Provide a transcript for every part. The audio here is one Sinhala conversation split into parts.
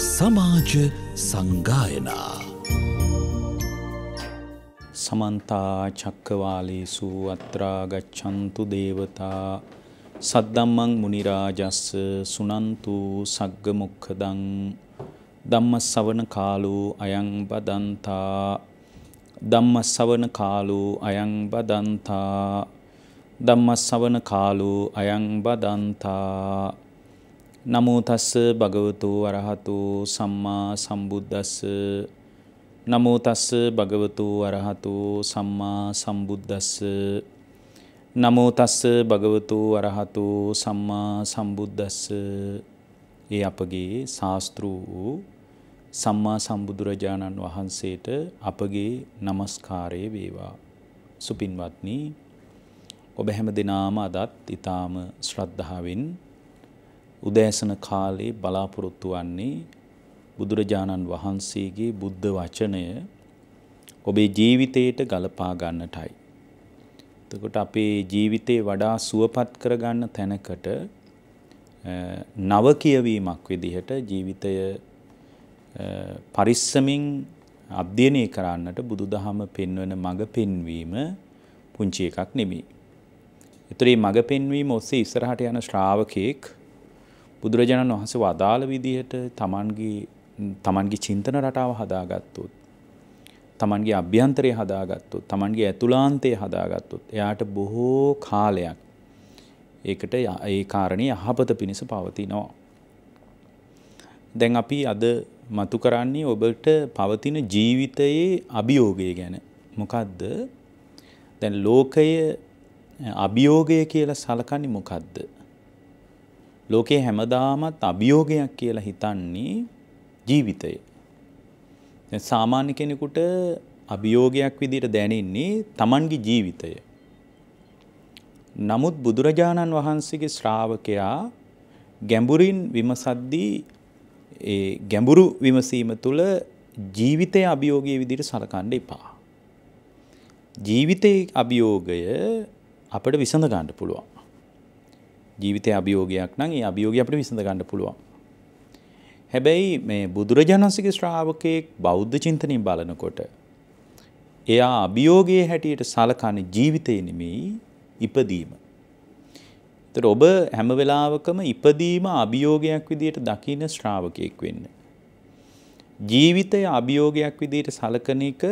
සමාජ සංගායනා සමන්තා චක්කවාලේසු අත්‍රා ගච්ඡන්තු දේවතා සද්දම්මං මුනි රාජස්ස සුනන්තු සග්ග මොක්ඛදං ධම්ම ශ්‍රවණ කාලෝ අයං බදන්තා ධම්ම ශ්‍රවණ කාලෝ අයං බදන්තා ධම්ම ශ්‍රවණ කාලෝ අයං බදන්තා නමෝ තස්ස භගවතු අරහතු සම්මා සම්බුද්දස්ස නමෝ තස්ස භගවතු අරහතු සම්මා සම්බුද්දස්ස නමෝ තස්ස භගවතු අරහතු සම්මා සම්බුද්දස්ස ඒ අපගේ ශාස්ත්‍ර වූ සම්මා සම්බුදුරජාණන් වහන්සේට අපගේ নমස්කාරය වේවා සුපින්වත්නි ඔබ හැම දිනාම අදත් ඊ타ම ශ්‍රද්ධාවෙන් උදෑසන කාලේ බලාපොරොත්තු වන්නේ බුදුරජාණන් වහන්සේගේ බුද්ධ වචනය ඔබේ ජීවිතයට ගලපා ගන්නටයි. එතකොට අපේ ජීවිතේ වඩා සුවපත් කරගන්න තැනකට නව කියවීමක් විදිහට ජීවිතය පරිස්සමින් අධ්‍යයනය කරන්නට බුදුදහම පෙන්වන මඟ පෙන්වීම පුංචි එකක් නෙමෙයි. ඒතරේ මඟ පෙන්වීම ඔස්සේ ඉස්සරහට යන ශ්‍රාවකෙක් බුදුරජාණන් වහන්සේ වදාළ විදිහට තමන්ගේ තමන්ගේ චින්තන රටාව හදාගත්තොත් තමන්ගේ අභ්‍යන්තරය හදාගත්තොත් තමන්ගේ ඇතුලාන්තය හදාගත්තොත් එයාට බොහෝ කාලයක් ඒකට ඒ කාරණය යහපත පිණිස පවතිනවා. දැන් අපි අද මතු කරන්නේ ඔබට පවතින ජීවිතයේ අභියෝගය ගැන මොකක්ද දැන් ලෝකය අභියෝගය කියලා සලකන්නේ මොකක්ද ලෝකේ හැමදාමත් අභියෝගයක් කියලා හිතන්නේ ජීවිතය. සාමාන්‍ය කෙනෙකුට අභියෝගයක් විදිහට දැනෙන්නේ Tamanගේ ජීවිතය. නමුත් බුදුරජාණන් වහන්සේගේ ශ්‍රාවකයා ගැඹුරින් විමසද්දී ඒ ගැඹුරු විමසීම තුළ ජීවිතය අභියෝගයේ විදිහට සලකන්න එපා. ජීවිතයේ අභියෝගය අපිට විසඳ ගන්න පුළුවන්. ජීවිතය අභියෝගයක් නම් ඒ අභියෝගය අපිට විසඳ ගන්න පුළුවන්. හැබැයි මේ බුදුරජාණන් වහන්සේගේ ශ්‍රාවකයෙක් බෞද්ධ චින්තනයෙන් බලනකොට එයා අභියෝගයේ හැටියට සලකන්නේ ජීවිතේ නෙමෙයි ඉපදීම. ඒතර ඔබ හැම වෙලාවකම ඉපදීම අභියෝගයක් විදියට දකින ශ්‍රාවකයෙක් වෙන්න. ජීවිතය අභියෝගයක් විදියට සලකන එක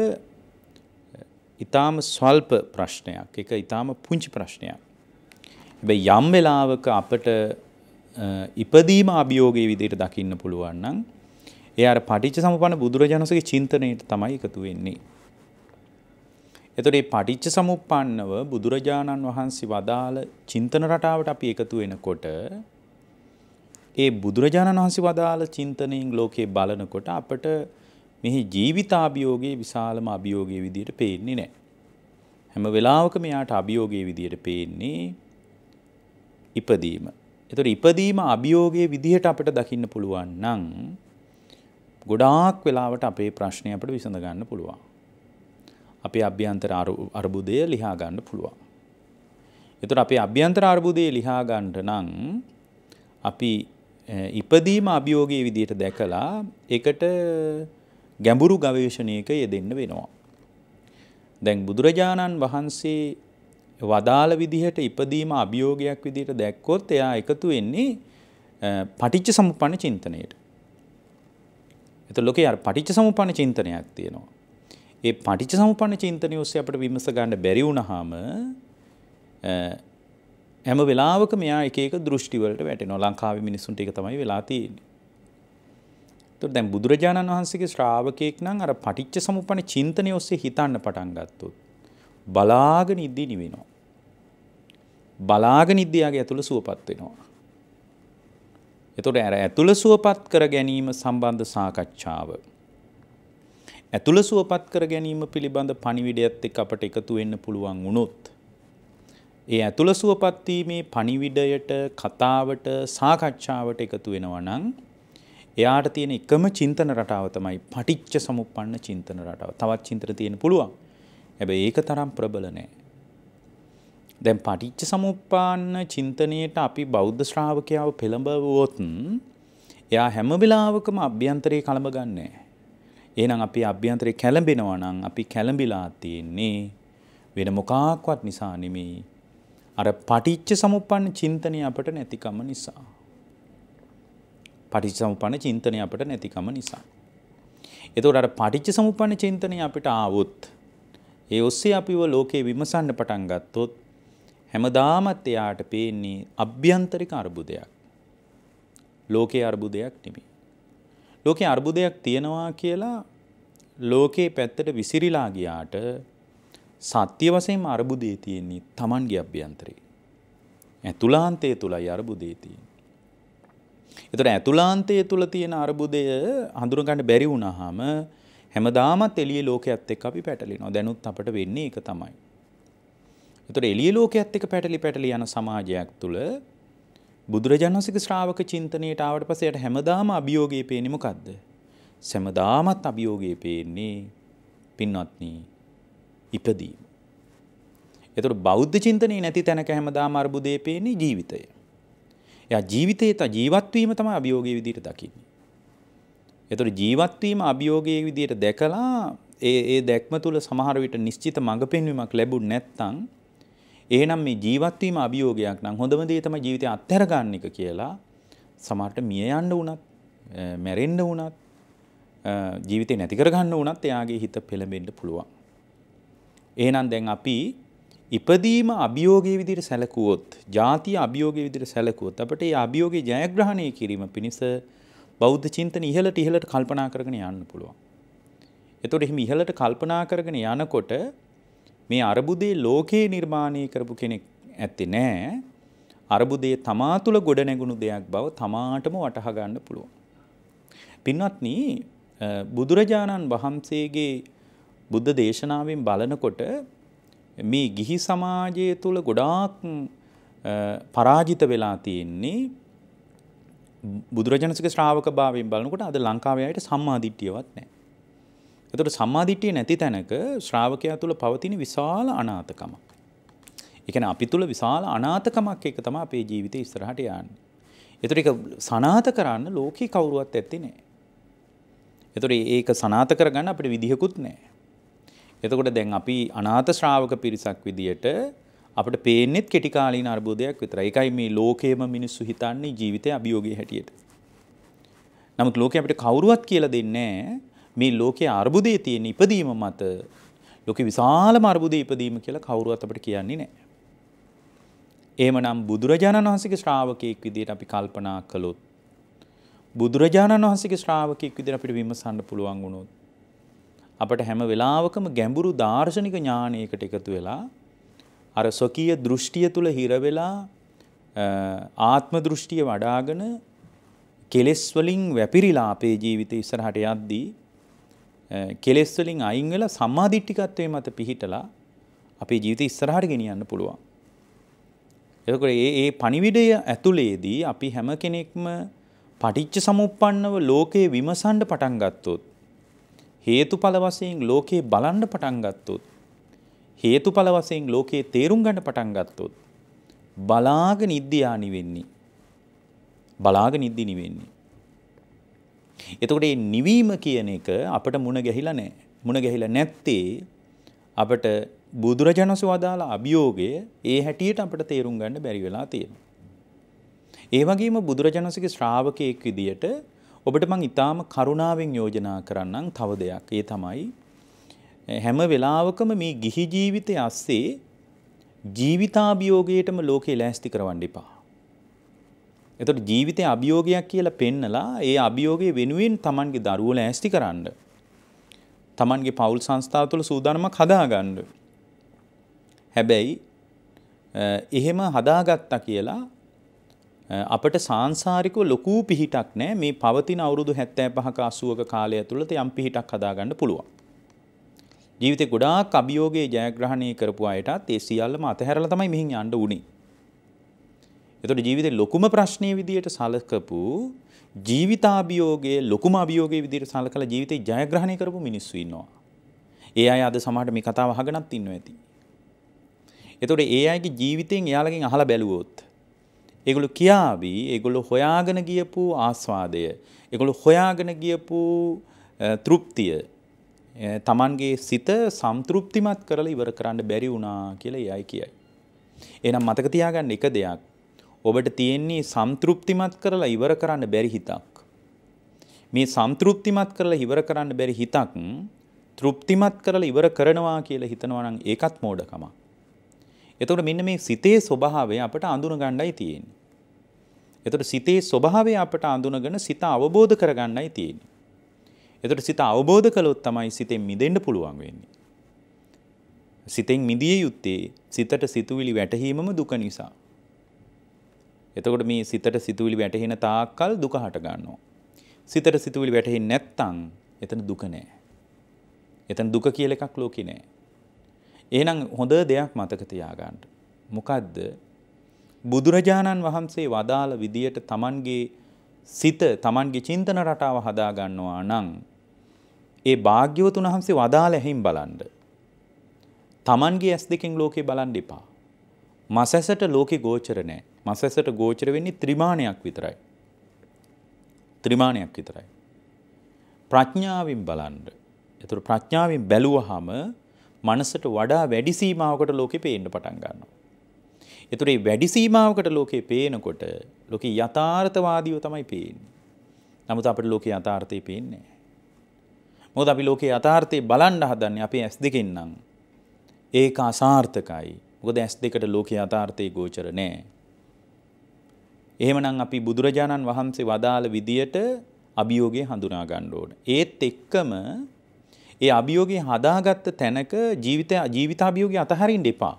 ඊටාම ස්වල්ප ප්‍රශ්නයක්. ඒක ඊටාම පුංචි ප්‍රශ්නයක්. හැබැයි යම් වෙලාවක අපට ඉපදීම අභියෝගයේ විදිහට දකින්න පුළුවන් නම් ඒ අර පටිච්ච සමුප්පන්න බුදුරජාණන්සේගේ චින්තනයට තමයි එකතු වෙන්නේ. එතකොට මේ පටිච්ච සමුප්පන්නව බුදුරජාණන් වහන්සේ වදාළ චින්තන රටාවට අපි එකතු වෙනකොට ඒ බුදුරජාණන් වහන්සේ වදාළ චින්තනයෙන් ලෝකේ බලනකොට අපට මෙහි ජීවිතාභියෝගයේ විශාලම අභියෝගයේ විදිහට පේන්නේ නැහැ. හැම වෙලාවක මෙයාට අභියෝගයේ විදිහට පේන්නේ ඉපදීම. එතොට ඉපදීම අභියෝගය විදිහට අපට දකින්න පුළුවන් නං ගොඩාක් වෙලාවට අපේ ප්‍රශ්නය අපට විසඳගන්න පුළුවන්. අපේ අභ්‍යන්තර අර්බුදය ලිහාගන්න පුළුවන්. එතුට අපේ අභ්‍යන්තර අර්බුදය ලිහාගන්ට නං අපි ඉපදීම අභියෝගයේ විදියට දැකලා එකට ගැඹුරු ගවේෂණයක යෙදෙන්න වෙනවා. දැන් බුදුරජාණන් වහන්සේ වදාළ විදිහට ඉපදීම අභියෝගයක් විදිහට දැක්කොත් එයා එකතු වෙන්නේ පටිච්ච සමුපන්න චින්තනයට. එත ලොකේ අර පටිච්ච සමුපන්න චින්තනයක් තියෙනවා. ඒ පටිච්ච සමුපන්න චින්තනය ඔස්සේ අපිට විමස ගන්න බැරි වුණාම හැම වෙලාවක මෙයා එක එක දෘෂ්ටි වලට වැටෙනවා. ලංකාවේ මිනිසුන්ට ඒක තමයි වෙලා තියෙන්නේ. එතකොට දැන් බුදුරජාණන් වහන්සේගේ ශ්‍රාවකයෙක් නම් අර පටිච්ච සමුපන්න චින්තනය ඔස්සේ හිතන්න පටන් ගත්තොත් බලාගෙන ඉද්දී නිවෙනවා. බලාගනිද්‍යයාගේ ඇතුළ සුවපත් වෙනවා. එතොට ඇර ඇතුළ සුවපත් කර ගැනීම සම්බන්ධ සාකච්ඡාව. ඇතුළ සුවපත් කර ගැනීම පිළිබඳ පනිවිඩයත් එක් අපට එකතු වෙන්න පුළුවන් වුණොත්. ඒ ඇතුළ සුවපත්වීමේ පනිවිඩයට කතාවට සාකච්ඡාවට එකතු වෙනවා නං එයාට තියෙන එකම චින්තන රටාව තමයි පටිච්ච සමුපන්න චින්තන රටාව තවත් චින්තන තියෙන පුළුවන් ඇබ ඒක තරම් ප්‍රබල නෑ දැන් පටිච්ච සමුප්පාන්න චින්තනයට අපි බෞද්ධ ශ්‍රාවකයාව පෙළඹවුවොත් එයා හැම වෙලාවකම අභ්‍යන්තරේ කලඹ ගන්නෑ. එහෙනම් අපි අභ්‍යන්තරේ කැළඹෙනවා නම් අපි කැළඹිලා තියෙන්නේ වෙන මොකක්වත් නිසා නෙමෙයි. අර පටිච්ච සමුප්පන්න චින්තනය අපට නැතිකම නිසා. පටිච්ච සමුප්පන්න චින්තනය අපට නැතිකම නිසා. එතකොට අර පටිච්ච සමුප්පන්න චින්තනය අපිට ආවොත් ඒ ඔස්සේ අපිව ලෝකේ විමසන්න පටන් ගත්තොත් හැමදාමත් එයාට පේන්නේ අභ්‍යන්තරික අර්බුදයක්. ලෝකයේ අර්බුදයක් නෙමෙයි. ලෝකයේ අර්බුදයක් තියෙනවා කියලා ලෝකයේ පැත්තට විසිරිලා ගියාට සත්‍ය වශයෙන්ම අර්බුදේ තියෙන්නේ Tamanගේ අභ්‍යන්තරේ. ඇතුලාන්තයේ තුලයි අර්බුදේ තියෙන්නේ. ඒතර ඇතුලාන්තයේ තුල තියෙන අර්බුදය හඳුනගන්න බැරි වුණාම හැමදාමත් එළියේ ලෝකයේත් එක්ක අපි පැටලෙනවා. දැනුත් අපට වෙන්නේ ඒක තමයි. එතකොට එළිය ලෝකයේත් එක්ක පැටලි පැටලි යන සමාජයක් තුල බුදුරජාණන්සේගේ ශ්‍රාවක චින්තනයට ආවට පස්සේ යට හැමදාම අභියෝගයේ පේන්නේ මොකද්ද? සෑමදාමත් අභියෝගයේ පේන්නේ පින්වත්නි ඉපදීම. එතකොට බෞද්ධ චින්තනයේ නැති තැනක හැමදාම අ르බුදේ පේන්නේ ජීවිතය. එයා ජීවිතේ ත ජීවත් වීම තමයි අභියෝගයේ විදිහට දකින්නේ. එතකොට ජීවත් වීම අභියෝගයේ විදිහට දැකලා ඒ ඒ දැක්ම තුල සමහර විට නිශ්චිත මඟ පෙන්වීමක් ලැබුණ නැත්නම් එහෙනම් මේ ජීවත්වීම අභියෝගයක් නම් හොඳම දේ තමයි ජීවිතය අත්හැර ගන්න එක කියලා සමහරට මිය යන්න වුණත් මැරෙන්න වුණත් ජීවිතේ නැති කර ගන්න වුණත් එයාගේ හිත පෙළඹෙන්න පුළුවන්. එහෙනම් දැන් අපි ඉපදීම අභියෝගයේ විදිහට සැලකුවොත්, ಜಾති අභියෝගයේ විදිහට සැලකුවොත් අපිට මේ අභියෝගේ ජයග්‍රහණය කිරීම පිණිස බෞද්ධ චින්තන ඉහළට ඉහළට කල්පනා කරගෙන යන්න පුළුවන්. එතකොට එහෙම ඉහළට කල්පනා කරගෙන යනකොට මේ අරබුදේ ලෝකයේ නිර්මාණය කරපු කෙනෙක් ඇත්තේ නෑ. අරබුදේ තමා තුළ ගොඩ නැගුණු දෙයක් බව තමාටම වටහා ගන්න පුළුවන්. පින්වත්නි බුදුරජාණන් වහන්සේගේ බුද්ධ දේශනාවෙන් බලනකොට මේ ගිහි සමාජය තුළ ගොඩාක් පරාජිත වෙලා තියෙන්නේ බුදුරජාණන්සේගේ ශ්‍රාවක භාවයෙන් බලනකොට අද ලංකාවේ අයට සම්මාදිට්ඨියවත් නැහැ. එතකොට සම්මාදිට්ඨිය නැති තැනක ශ්‍රාවකයා තුල පවතින විශාල අනාථකමක්. ඒ කියන්නේ අපි තුල විශාල අනාථකමක් එක තමයි අපේ ජීවිතේ ඉස්සරහට යන්නේ. ඒතර ඒක සනාථ කරන්න ලෝකේ කවුරුවත් ඇත්තේ නැහැ. ඒතර ඒක සනාථ කරගන්න අපිට විදිහකුත් නැහැ. එතකොට දැන් අපි අනාථ ශ්‍රාවක පිරිසක් විදියට අපිට පේන්නේත් කෙටි කාලීන අර්බුදයක් විතරයි. ඒකයි මේ ලෝකයේම මිනිස්සු හිතන්නේ ජීවිතය අභියෝගයේ හැටියට. නමුත් ලෝකේ අපිට කවුරුවත් කියලා දෙන්නේ නැහැ මේ ලෝකයේ අර්බුදයේ තියෙන ඉපදීම මත ලෝකේ විශාලම අර්බුදයේ ඉපදීම කියලා කවුරුවත් අපිට කියන්නේ නැහැ. එහෙමනම් බුදුරජාණන් වහන්සේගේ ශ්‍රාවකයෙක් විදිහට අපි කල්පනා කළොත් බුදුරජාණන් වහන්සේගේ ශ්‍රාවකයෙක් විදිහට අපිට විමසන්න පුළුවන් වුණොත් අපට හැම වෙලාවකම ගැඹුරු දාර්ශනික ඥානයකට එකතු වෙලා අර ස්වකීය දෘෂ්ටිය තුල හිර වෙලා ආත්ම දෘෂ්ටිය වඩාගෙන කෙලෙස් වලින් වැපිරිලා අපේ ජීවිතය ඉස්සරහට යද්දී කෙලෙස් වලින් අයින් වෙලා සම්මාදිට්ඨිකත්වයේ මත පිහිටලා අපේ ජීවිතය ඉස්සරහට ගෙනියන්න පුළුවන්. එතකොට මේ මේ පණිවිඩය ඇතුලේදී අපි හැම කෙනෙක්ම පටිච්ච සමුප්පන්නව ලෝකේ විමසන්න පටන් ගත්තොත් හේතුඵල වශයෙන් ලෝකේ බලන්න පටන් ගත්තොත් හේතුඵල වශයෙන් ලෝකේ තේරුම් ගන්න පටන් ගත්තොත් බලාගෙන ඉද්දියානි වෙන්නේ බලාගෙන ඉද්දිනි වෙන්නේ එතකොට මේ නිවීම කියන එක අපිට මුණ ගැහිලා නැහැ. මුණ ගැහිලා නැත්තේ අපිට බුදුරජාණන් වදාළ අභියෝගය ඒ හැටියට අපිට තේරුම් ගන්න බැරි වෙලා තියෙනවා. ඒ වගේම බුදුරජාණන්සේගේ ශ්‍රාවකයෙක් විදියට ඔබට මං ඊටාම කරුණාවෙන් යෝජනා කරන්නම් තව දෙයක්. ඒ තමයි හැම වෙලාවකම මේ ගිහි ජීවිතයේ ඇස්සේ ජීවිතාභියෝගයටම ලෝකේ ලෑස්ති කරවන්න එපා. එතකොට ජීවිතේ අභියෝගයක් කියලා පෙන්නලා ඒ අභියෝගය වෙනුවෙන් Tamanගේ දරුවෝ ලෑස්ති කරන්න. Tamanගේ පවුල් සංස්ථාව තුළ සූදානමක් හදාගන්න. හැබැයි එහෙම හදාගත්තා කියලා අපට සාංශාරිකව ලොකු පිහිටක් නැහැ මේ පවතින අවුරුදු 75ක 80ක කාලය ඇතුළත යම් පිහිටක් හදාගන්න පුළුවන්. ජීවිතේ ගොඩාක් අභියෝගයේ ජයග්‍රහණය කරපු අයටත් ඒ සියල්ලම අතහැරලා තමයි මෙහින් යන්න උනේ. එතකොට ජීවිතේ ලොකුම ප්‍රශ්නේ විදියට සලකපු ජීවිතාභියෝගයේ ලොකුම අභියෝගයේ විදියට සලකලා ජීවිතේ ජයග්‍රහණය කරපු මිනිස්සු ඉන්නවා. ඒ අය අද සමහරට මේ කතාව අහගෙනත් ඉන්නවා ඇති. එතකොට ඒ අයගේ ජීවිතයෙන් එයාලගෙන් අහලා බැලුවොත් ඒගොල්ලෝ කියාවි ඒගොල්ලෝ හොයාගෙන ගියපු ආස්වාදය ඒගොල්ලෝ හොයාගෙන ගියපු තෘප්තිය තමන්ගේ සිත සම්තෘප්තිමත් කරලා ඉවර කරන්න බැරි වුණා කියලා ඒ අය කියයි. එහෙනම් මතක තියාගන්න එක දෙයක් ඔබට තියෙන්නේ සම්තෘප්තිමත් කරලා ඉවර කරන්න බැරි හිතක්. මේ සම්තෘප්තිමත් කරලා ඉවර කරන්න බැරි හිතක් තෘප්තිමත් කරලා ඉවර කරනවා කියලා හිතනවා නම් ඒකත් මෝඩකමක්. එතකොට මෙන්න මේ සිතේ ස්වභාවය අපට අඳුනගන්නයි තියෙන්නේ. එතකොට සිතේ ස්වභාවය අපට අඳුනගෙන සිත අවබෝධ කරගන්නයි තියෙන්නේ. එතකොට සිත අවබෝධ කළොත් තමයි සිතෙන් මිදෙන්න පුළුවන් වෙන්නේ. සිතෙන් මිදිය යුත්තේ සිතට සිතුවිලි වැටහීමම දුක නිසා. එතකොට මේ සිතට සිතුවිලි වැටහෙන තාක්කල් දුක හට ගන්නවා. සිතට සිතුවිලි වැටහෙන්නේ නැත්නම් එතන දුක නෑ. එතන දුක කියලා එකක් ලෝකේ නෑ. එහෙනම් හොඳ දෙයක් මතක තියාගන්න. මොකද්ද? බුදුරජාණන් වහන්සේ වදාළ විදියට Tamanගේ සිත Tamanගේ චින්තන රටාව හදා ගන්නවා නම් ඒ භාග්‍යවතුන් වහන්සේ වදාළ ඇහිම් බලන්න. Tamanගේ ඇස් දෙකෙන් ලෝකේ බලන් දෙපා. මසැසට ලෝකේ ගෝචර නෑ. මස් ඇසට ගෝචර වෙන්නේ ත්‍රිමාණයක් විතරයි. ත්‍රිමාණයක් විතරයි. ප්‍රඥාවෙන් බලන්න. ඒතර ප්‍රඥාවෙන් බැලුවහම මනසට වඩා වැඩි සීමාවකට ලෝකේ පේන්න පටන් ගන්නවා. ඒතර මේ වැඩි සීමාවකට ලෝකේ පේනකොට ලෝකේ යථාර්ථවාදීව තමයි පේන්නේ. නමුත් අපිට ලෝකේ යථාර්ථය පේන්නේ නැහැ. මොකද අපි ලෝකේ යථාර්ථය බලන්න හදන්නේ අපේ ඇස් දෙකෙන් නම්. ඒක අසාර්ථකයි. මොකද ඇස් දෙකට ලෝකේ යථාර්ථය ගෝචර නැහැ. එහෙමනම් අපි බුදුරජාණන් වහන්සේ වදාළ විදියට අභියෝගය හඳුනා ගන්න ඕන. ඒත් එක්කම ඒ අභියෝගය හදාගත්ත තැනක ජීවිත ජීවිතාභියෝගය අතහරින්න එපා.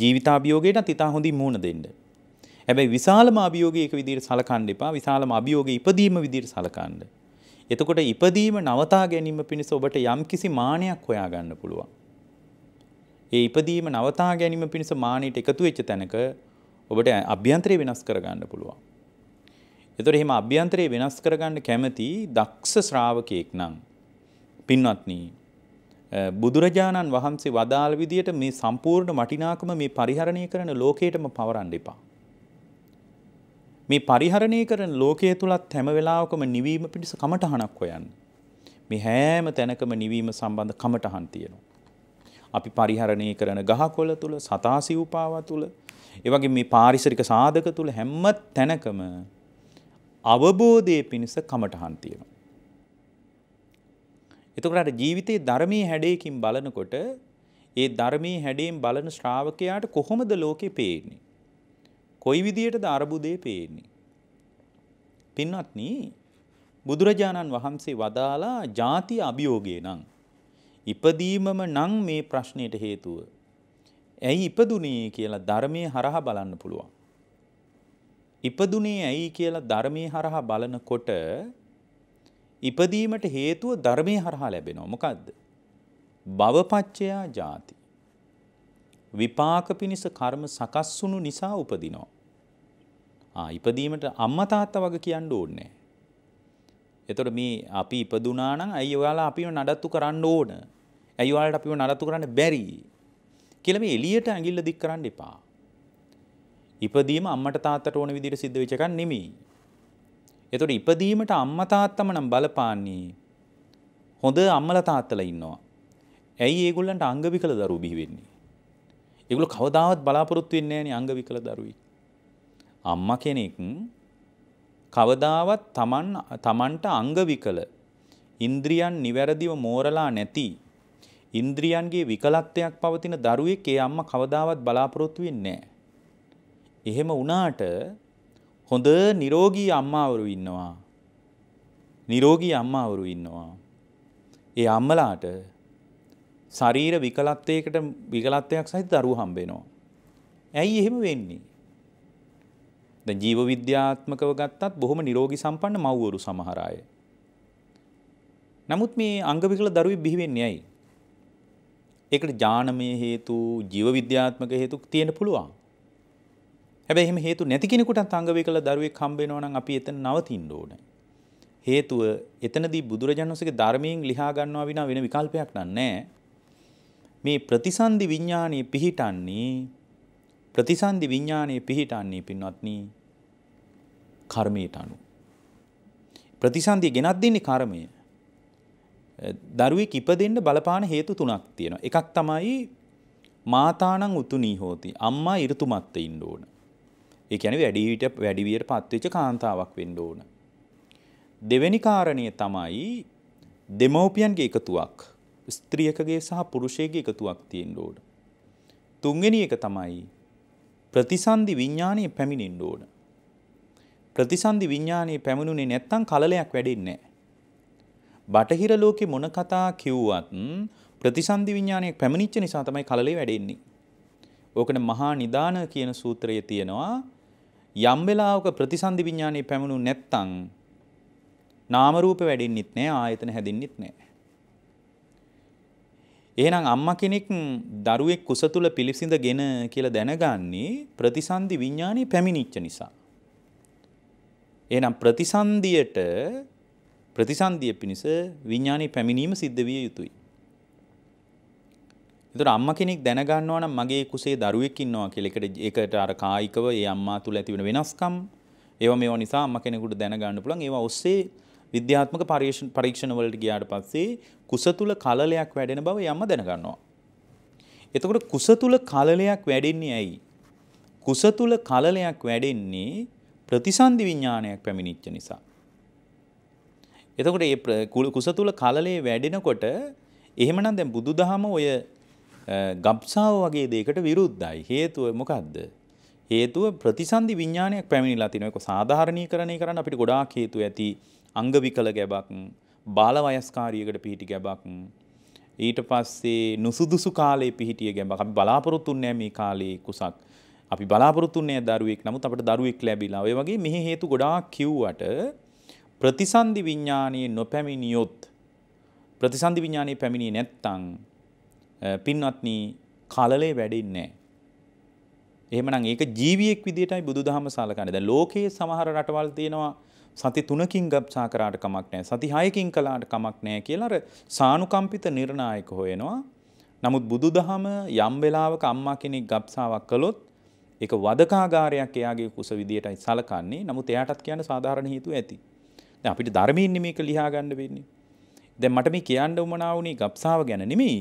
ජීවිතාභියෝගයට තිතා හොඳින් මුහුණ දෙන්න. හැබැයි විශාලම අභියෝගය එක විදිහට සලකන්න එපා. විශාලම අභියෝගය ඉදීම විදිහට සලකන්න. එතකොට ඉදීම නවතා ගැනීම පිණිස ඔබට යම්කිසි මානයක් හොයාගන්න පුළුවන්. ඒ ඉදීම නවතා ගැනීම පිණිස මානෙට එකතු වෙච්ච තැනක ඔබට අභ්‍යන්තරය වෙනස් කරගන්න පුළුවන්. එතොට එහෙම අභ්‍යන්තරය වෙනස් කරගන්න කැමති දක්ෂ ශ්‍රාවකයෙක් නම් පින්වත්නී. බුදුරජාණන් වහන්සේ වදාළ විදියට මේ සම්පූර්ණ මටිනාකම මේ පරිහරණය කරන ලෝකයටම පවරන්න එපා. මේ පරිහරණය කරන ලෝකය තුළත් හැම වෙලාවකම නිවීම පිටිස කමටහනක් හොයන්න. මේ හැම තැනකම නිවීම සම්බන්ධ කමටහන් තියෙනවා. අපි පරිහරණය කරන ගහකොළ තුළ සතාසිව්පාව තුළ ඒවගේ මේ පාරිසරික සාධක තුළ හැම්ම තැනකම අවබෝධය පිණිස කමටහන් තියෙනවා. එතකොට ජීවිතයේ ධර්මී හැඩයකින් බලනකොට ඒ ධර්මී හැඩයෙන් බලන ශ්‍රාවකයාට කොහොමද ලෝකෙ පේන්නේ. කොයි විදියටද අරබුදේ පේන්නේ. පින්වත්නි බුදුරජාණන් වහන්සේ වදාලා ජාති අභියෝගය නම් ඉපදීමම නම් මේ ප්‍රශ්නයට හේතුව ඇයි ඉපදුනේ කියලා ධර්මයේ හරහා බලන්න පුළුවන්. ඉපදුනේ ඇයි කියලා ධර්මයේ හරහා බලනකොට ඉපදීමට හේතුව ධර්මයේ හරහා ලැබෙනවා. මොකද්ද? භවපච්චයා ජාති. විපාක පිනිස කර්ම සකස් වුණු නිසා උපදිනවා. ආ ඉපදීමට අම්මා තාත්තා වගේ කියන්න ඕනේ එතකොට මේ අපි ඉපදුනා නම් අයි ඔයාලා අපිව නඩත්තු කරන්න ඕන. ඇයි ඔයාලට අපිව නඩත්තු කරන්න බැරි. කියලා මේ එළියට ඇඟිල්ල දික් කරන්න එපා. ඉපදීම අම්මට තාත්තට ඕන විදිහට සිද්ධ වෙච්ච එකක් නෙමෙයි. එතකොට ඉපදීමට අම්මා තාත්තම නම් බලපාන්නේ හොඳ අම්මලා තාත්තලා ඉන්නවා. ඇයි ඒගොල්ලන්ට අංගවිකල දරුවෝ බිහි වෙන්නේ? ඒගොල්ලෝ කවදාවත් බලාපොරොත්තු වෙන්නේ නැහැ නේ අංගවිකල දරුවෙක්. අම්මා කෙනෙක් කවදාවත් Taman Tamanට අංගවිකල ඉන්ද්‍රියන් නිවැරදිව මෝරලා නැති ඉන්ද්‍රියන්ගේ විකලත්වයක් පවතින දරුවෙක් ඒ අම්මා කවදාවත් බලාපොරොත්තු වෙන්නේ නැහැ. එහෙම වුණාට හොඳ නිරෝගී අම්මාවරු ඉන්නවා. නිරෝගී අම්මාවරු ඉන්නවා. ඒ අම්මලාට ශරීර විකලත්වයකට විකලත්වයක් සහිත දරුවෝ හම්බ වෙනවා. ඇයි එහෙම වෙන්නේ? දැන් ජීව විද්‍යාත්මකව ගත්තත් බොහොම නිරෝගී සම්පන්න මව්වරු සමහර අය. නමුත් මේ අංග විකල දරුවෙක් බිහි වෙන්නේ ඇයි? ඒකට ජානමය හේතු ජීව විද්‍යාත්මක හේතු තියෙන පුළුවන්. හැබැයි එහෙම හේතු නැති කෙනෙකුට අංගවේ කළ දරුවෙක් හම්බ වෙනවා නම් අපි එතන නවතින්න ඕනේ. හේතුව එතනදී බුදුරජාණන් වහන්සේගේ ධර්මයෙන් ලියා ගන්නවා විනා වෙන විකල්පයක් නැහැ. මේ ප්‍රතිසන්දි විඥානයේ පිහිටන්නේ ප්‍රතිසන්දි විඥානයේ පිහිටන්නේ පින්වත්නි කර්මයට අනුව. ප්‍රතිසන්දිය ගෙනත් දෙන්නේ කර්මය. දරුවෙක් ඉපදෙන්න බලපාන හේතු තුනක් තියෙනවා. එකක් තමයි මාතානං උතුණී හෝති. අම්මා ඍතුමත් ඉන්න ඕන. ඒ කියන්නේ වැඩි විට වැඩි වියට පත්වෙච්ච කාන්තාවක් වෙන්න ඕන. දෙවෙනි කාරණය තමයි දෙමව්පියන්ගේ එකතුවක්. ස්ත්‍රියකගේ සහ පුරුෂයගේ එකතුවක් තියෙන්න ඕන. තුන්වෙනි එක තමයි ප්‍රතිසන්දි විඥානය පැමිණෙන්න ඕන. ප්‍රතිසන්දි විඥානය පැමිණුනේ නැත්නම් කලලයක් වැඩෙන්නේ නැහැ. බටහිර ලෝකෙ මොන කතා කිව්වත් ප්‍රතිසන්ධි විඥානයක් පැමිණිච්ච නිසා තමයි කලලේ වැඩෙන්නේ. ඕකන මහා නිදාන කියන සූත්‍රයේ තියෙනවා යම් වෙලාවක ප්‍රතිසන්ධි විඥානෙ පැමිණු නැත්තම් නාම රූප වැඩෙන්නෙත් නැහැ ආයතන හැදෙන්නෙත් නැහැ. එහෙනම් අම්මා කෙනෙක් දරුවෙක් කුස තුල පිළිසිඳගෙන කියලා දැනගන්නේ ප්‍රතිසන්ධි විඥානෙ පැමිණිච්ච නිසා. එහෙනම් ප්‍රතිසන්ධියට ප්‍රතිසන්දිය පිණිස විඥානයේ පැමිණීම සිද්ධ විය යුතුයි. එතකොට අම්මා කෙනෙක් දැනගන්නවා නම් මගේ කුසේ දරුවෙක් ඉන්නවා කියලා ඒකට ඒකට අර කායිකව ඒ අම්මා තුල ඇති වෙන වෙනස්කම් ඒවා මේවා නිසා අම්මා කෙනෙකුට දැනගන්න පුළුවන් ඒවා ඔස්සේ විද්‍යාත්මක පරීක්ෂණ වලට ගියාට පස්සේ කුස තුල කලලයක් වැඩෙන බව ඒ අම්මා දැනගන්නවා. එතකොට කුස තුල කලලයක් වැඩෙන්නේ ඇයි? කුස තුල කලලයක් වැඩෙන්නේ ප්‍රතිසන්දි විඥානයක් පැමිණිච්ච නිසා. එතකොට ඒ කුස තුල කලලේ වැඩෙනකොට එහෙමනම් දැන් බුදුදහම ඔය ගබ්සාව වගේ දෙයකට විරුද්ධයි. හේතුව මොකද්ද? හේතුව ප්‍රතිසන්දි විඥානයක් පැමිණිලා තිනවා. ඒක සාධාරණීකරණය කරන්න අපිට ගොඩාක් හේතු ඇති. අංග විකල ගැබක්, බාල වයස්කාරියකට පිහිටි ගැබක්, ඊට පස්සේ නුසුදුසු කාලේ පිහිටිය ගැබක්. අපි බලාපොරොත්තු වෙන්නේ මේ කාලේ කුසක්. අපි බලාපොරොත්තු වෙන්නේ දරුවෙක්. නමුත් අපිට දරුවෙක් ලැබිලා. ඔය වගේ මෙහි හේතු ගොඩාක් කිව්වට ප්‍රතිසන්දි විඤ්ඥානයේ නොපැමිණියොත් ප්‍රතිසන්ධි විඤ්ඥානය පැමිණි නැත්තං පින්වත්න කලලේ වැඩින්නේ. එහමන ඒක ජීවියෙක් විදිටයි බුදු දහම සලකන ද ලෝකයේ සමහර රටවල් තියෙනවා සති තුනකින් ගප්සා කරාට කමක් නෑ සති හයකින් කලාට කමක් නෑ කියලර සානුකම්පිත නිර්ණායක හොයෙනවා. නමුත් බුදු දහම යම් වෙලාවක අම්මා කෙනෙක් ගප්සාාවක් කළොත් එක වදකාගාරයක් එයාගේ කුස විදියටයි සලකන්නේ නමුත් එයාටත් කියන සාධාරණ හිතු ඇති. අපිට ධර්මයෙන් මේක ලිහා ගන්න වෙන්නේ. දැන් මට මේ කියන්න උමනා වුණේ ගබ්සාව ගැන නෙමෙයි.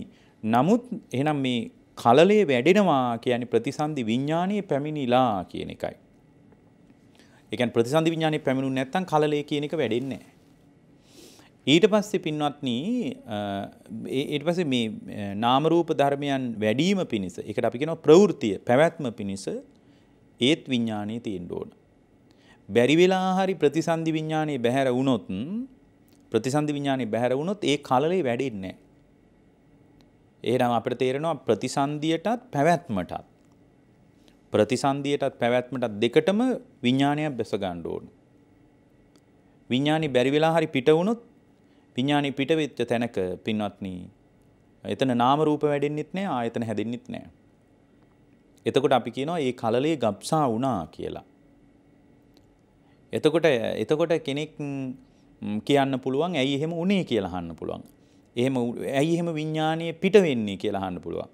නමුත් එහෙනම් මේ කලලේ වැඩෙනවා කියන්නේ ප්‍රතිසන්දි විඥානයේ පැමිණිලා කියන එකයි. ඒ කියන්නේ ප්‍රතිසන්දි විඥානයේ පැමිණුනේ නැත්නම් කලලේ කියන එක වැඩෙන්නේ නැහැ. ඊට පස්සේ පින්වත්නි ඊට පස්සේ මේ නාම රූප ධර්මයන් වැඩිම පිණිස ඒකට අපි කියනවා ප්‍රවෘත්තිය පැවැත්ම පිණිස ඒත් විඥානයේ තියෙන්න ඕන. බැරි වෙලා හරි ප්‍රතිසන්දි විඥානේ බැහැර වුණොත් ප්‍රතිසන්දි විඥානේ බැහැර වුණොත් ඒ කලලේ වැඩෙන්නේ නැහැ. එහෙනම් අපිට තේරෙනවා ප්‍රතිසන්දියටත් පැවැත්මටත් ප්‍රතිසන්දියටත් පැවැත්මටත් දෙකටම විඥානයක් බැස ගන්න ඕන. විඥානි බැරි වෙලා හරි පිට වුණොත් විඥානි පිට වෙච්ච තැනක පින්වත්නි එතන නාම රූප වැඩෙන්නෙත් නෑ ආයතන හැදෙන්නෙත් නෑ. එතකොට අපි කියනවා මේ කලලේ ගබ්සා වුණා කියලා. එතකොට එතකොට කෙනෙක් කියන්න පුළුවන් ඇයි එහෙම උනේ කියලාහන්න පුළුවන්. එහෙම ඇයි එහෙම විඤ්ඥානය පිට වෙන්නේ කියලාහන්න පුළුවන්.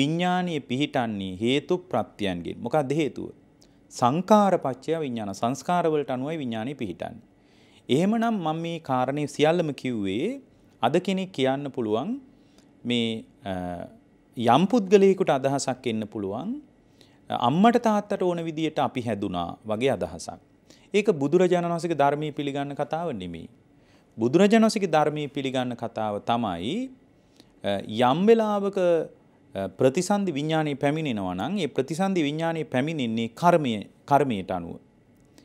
විඤ්ඥානය පිහිටන්නේ හේතු ප්‍රත්තියන්ගෙන් මොකක් දෙහේතුව. සංකාරපච්චය විඤ්ඥාන සංස්කාරවලට අනුවයි විඤ්ඥානය පිහිටන්න. එහෙමනම් මම මේ කාරණය සියල්ලම කිව්වේ අද කෙනෙක් කියන්න පුළුවන් මේ යම් පුද්ගලයෙකුට අදහසක් එන්න පුළුවන් අම්මට තාත්තට ඕන විදියට අපි හැදුනා වගේ අදහසක්. ඒක බුදුරජාණන් වහන්සේගේ ධර්මයේ පිළිගන්න කතාව නෙමෙයි. බුදුරජාණන් වහන්සේගේ ධර්මයේ පිළිගන්න කතාව තමයි යම් වෙලාවක ප්‍රතිසන්දි විඥානේ පැමිණෙනවා නම් ඒ ප්‍රතිසන්දි විඥානේ පැමිණෙන්නේ කර්මයේ කර්මයට අනුව.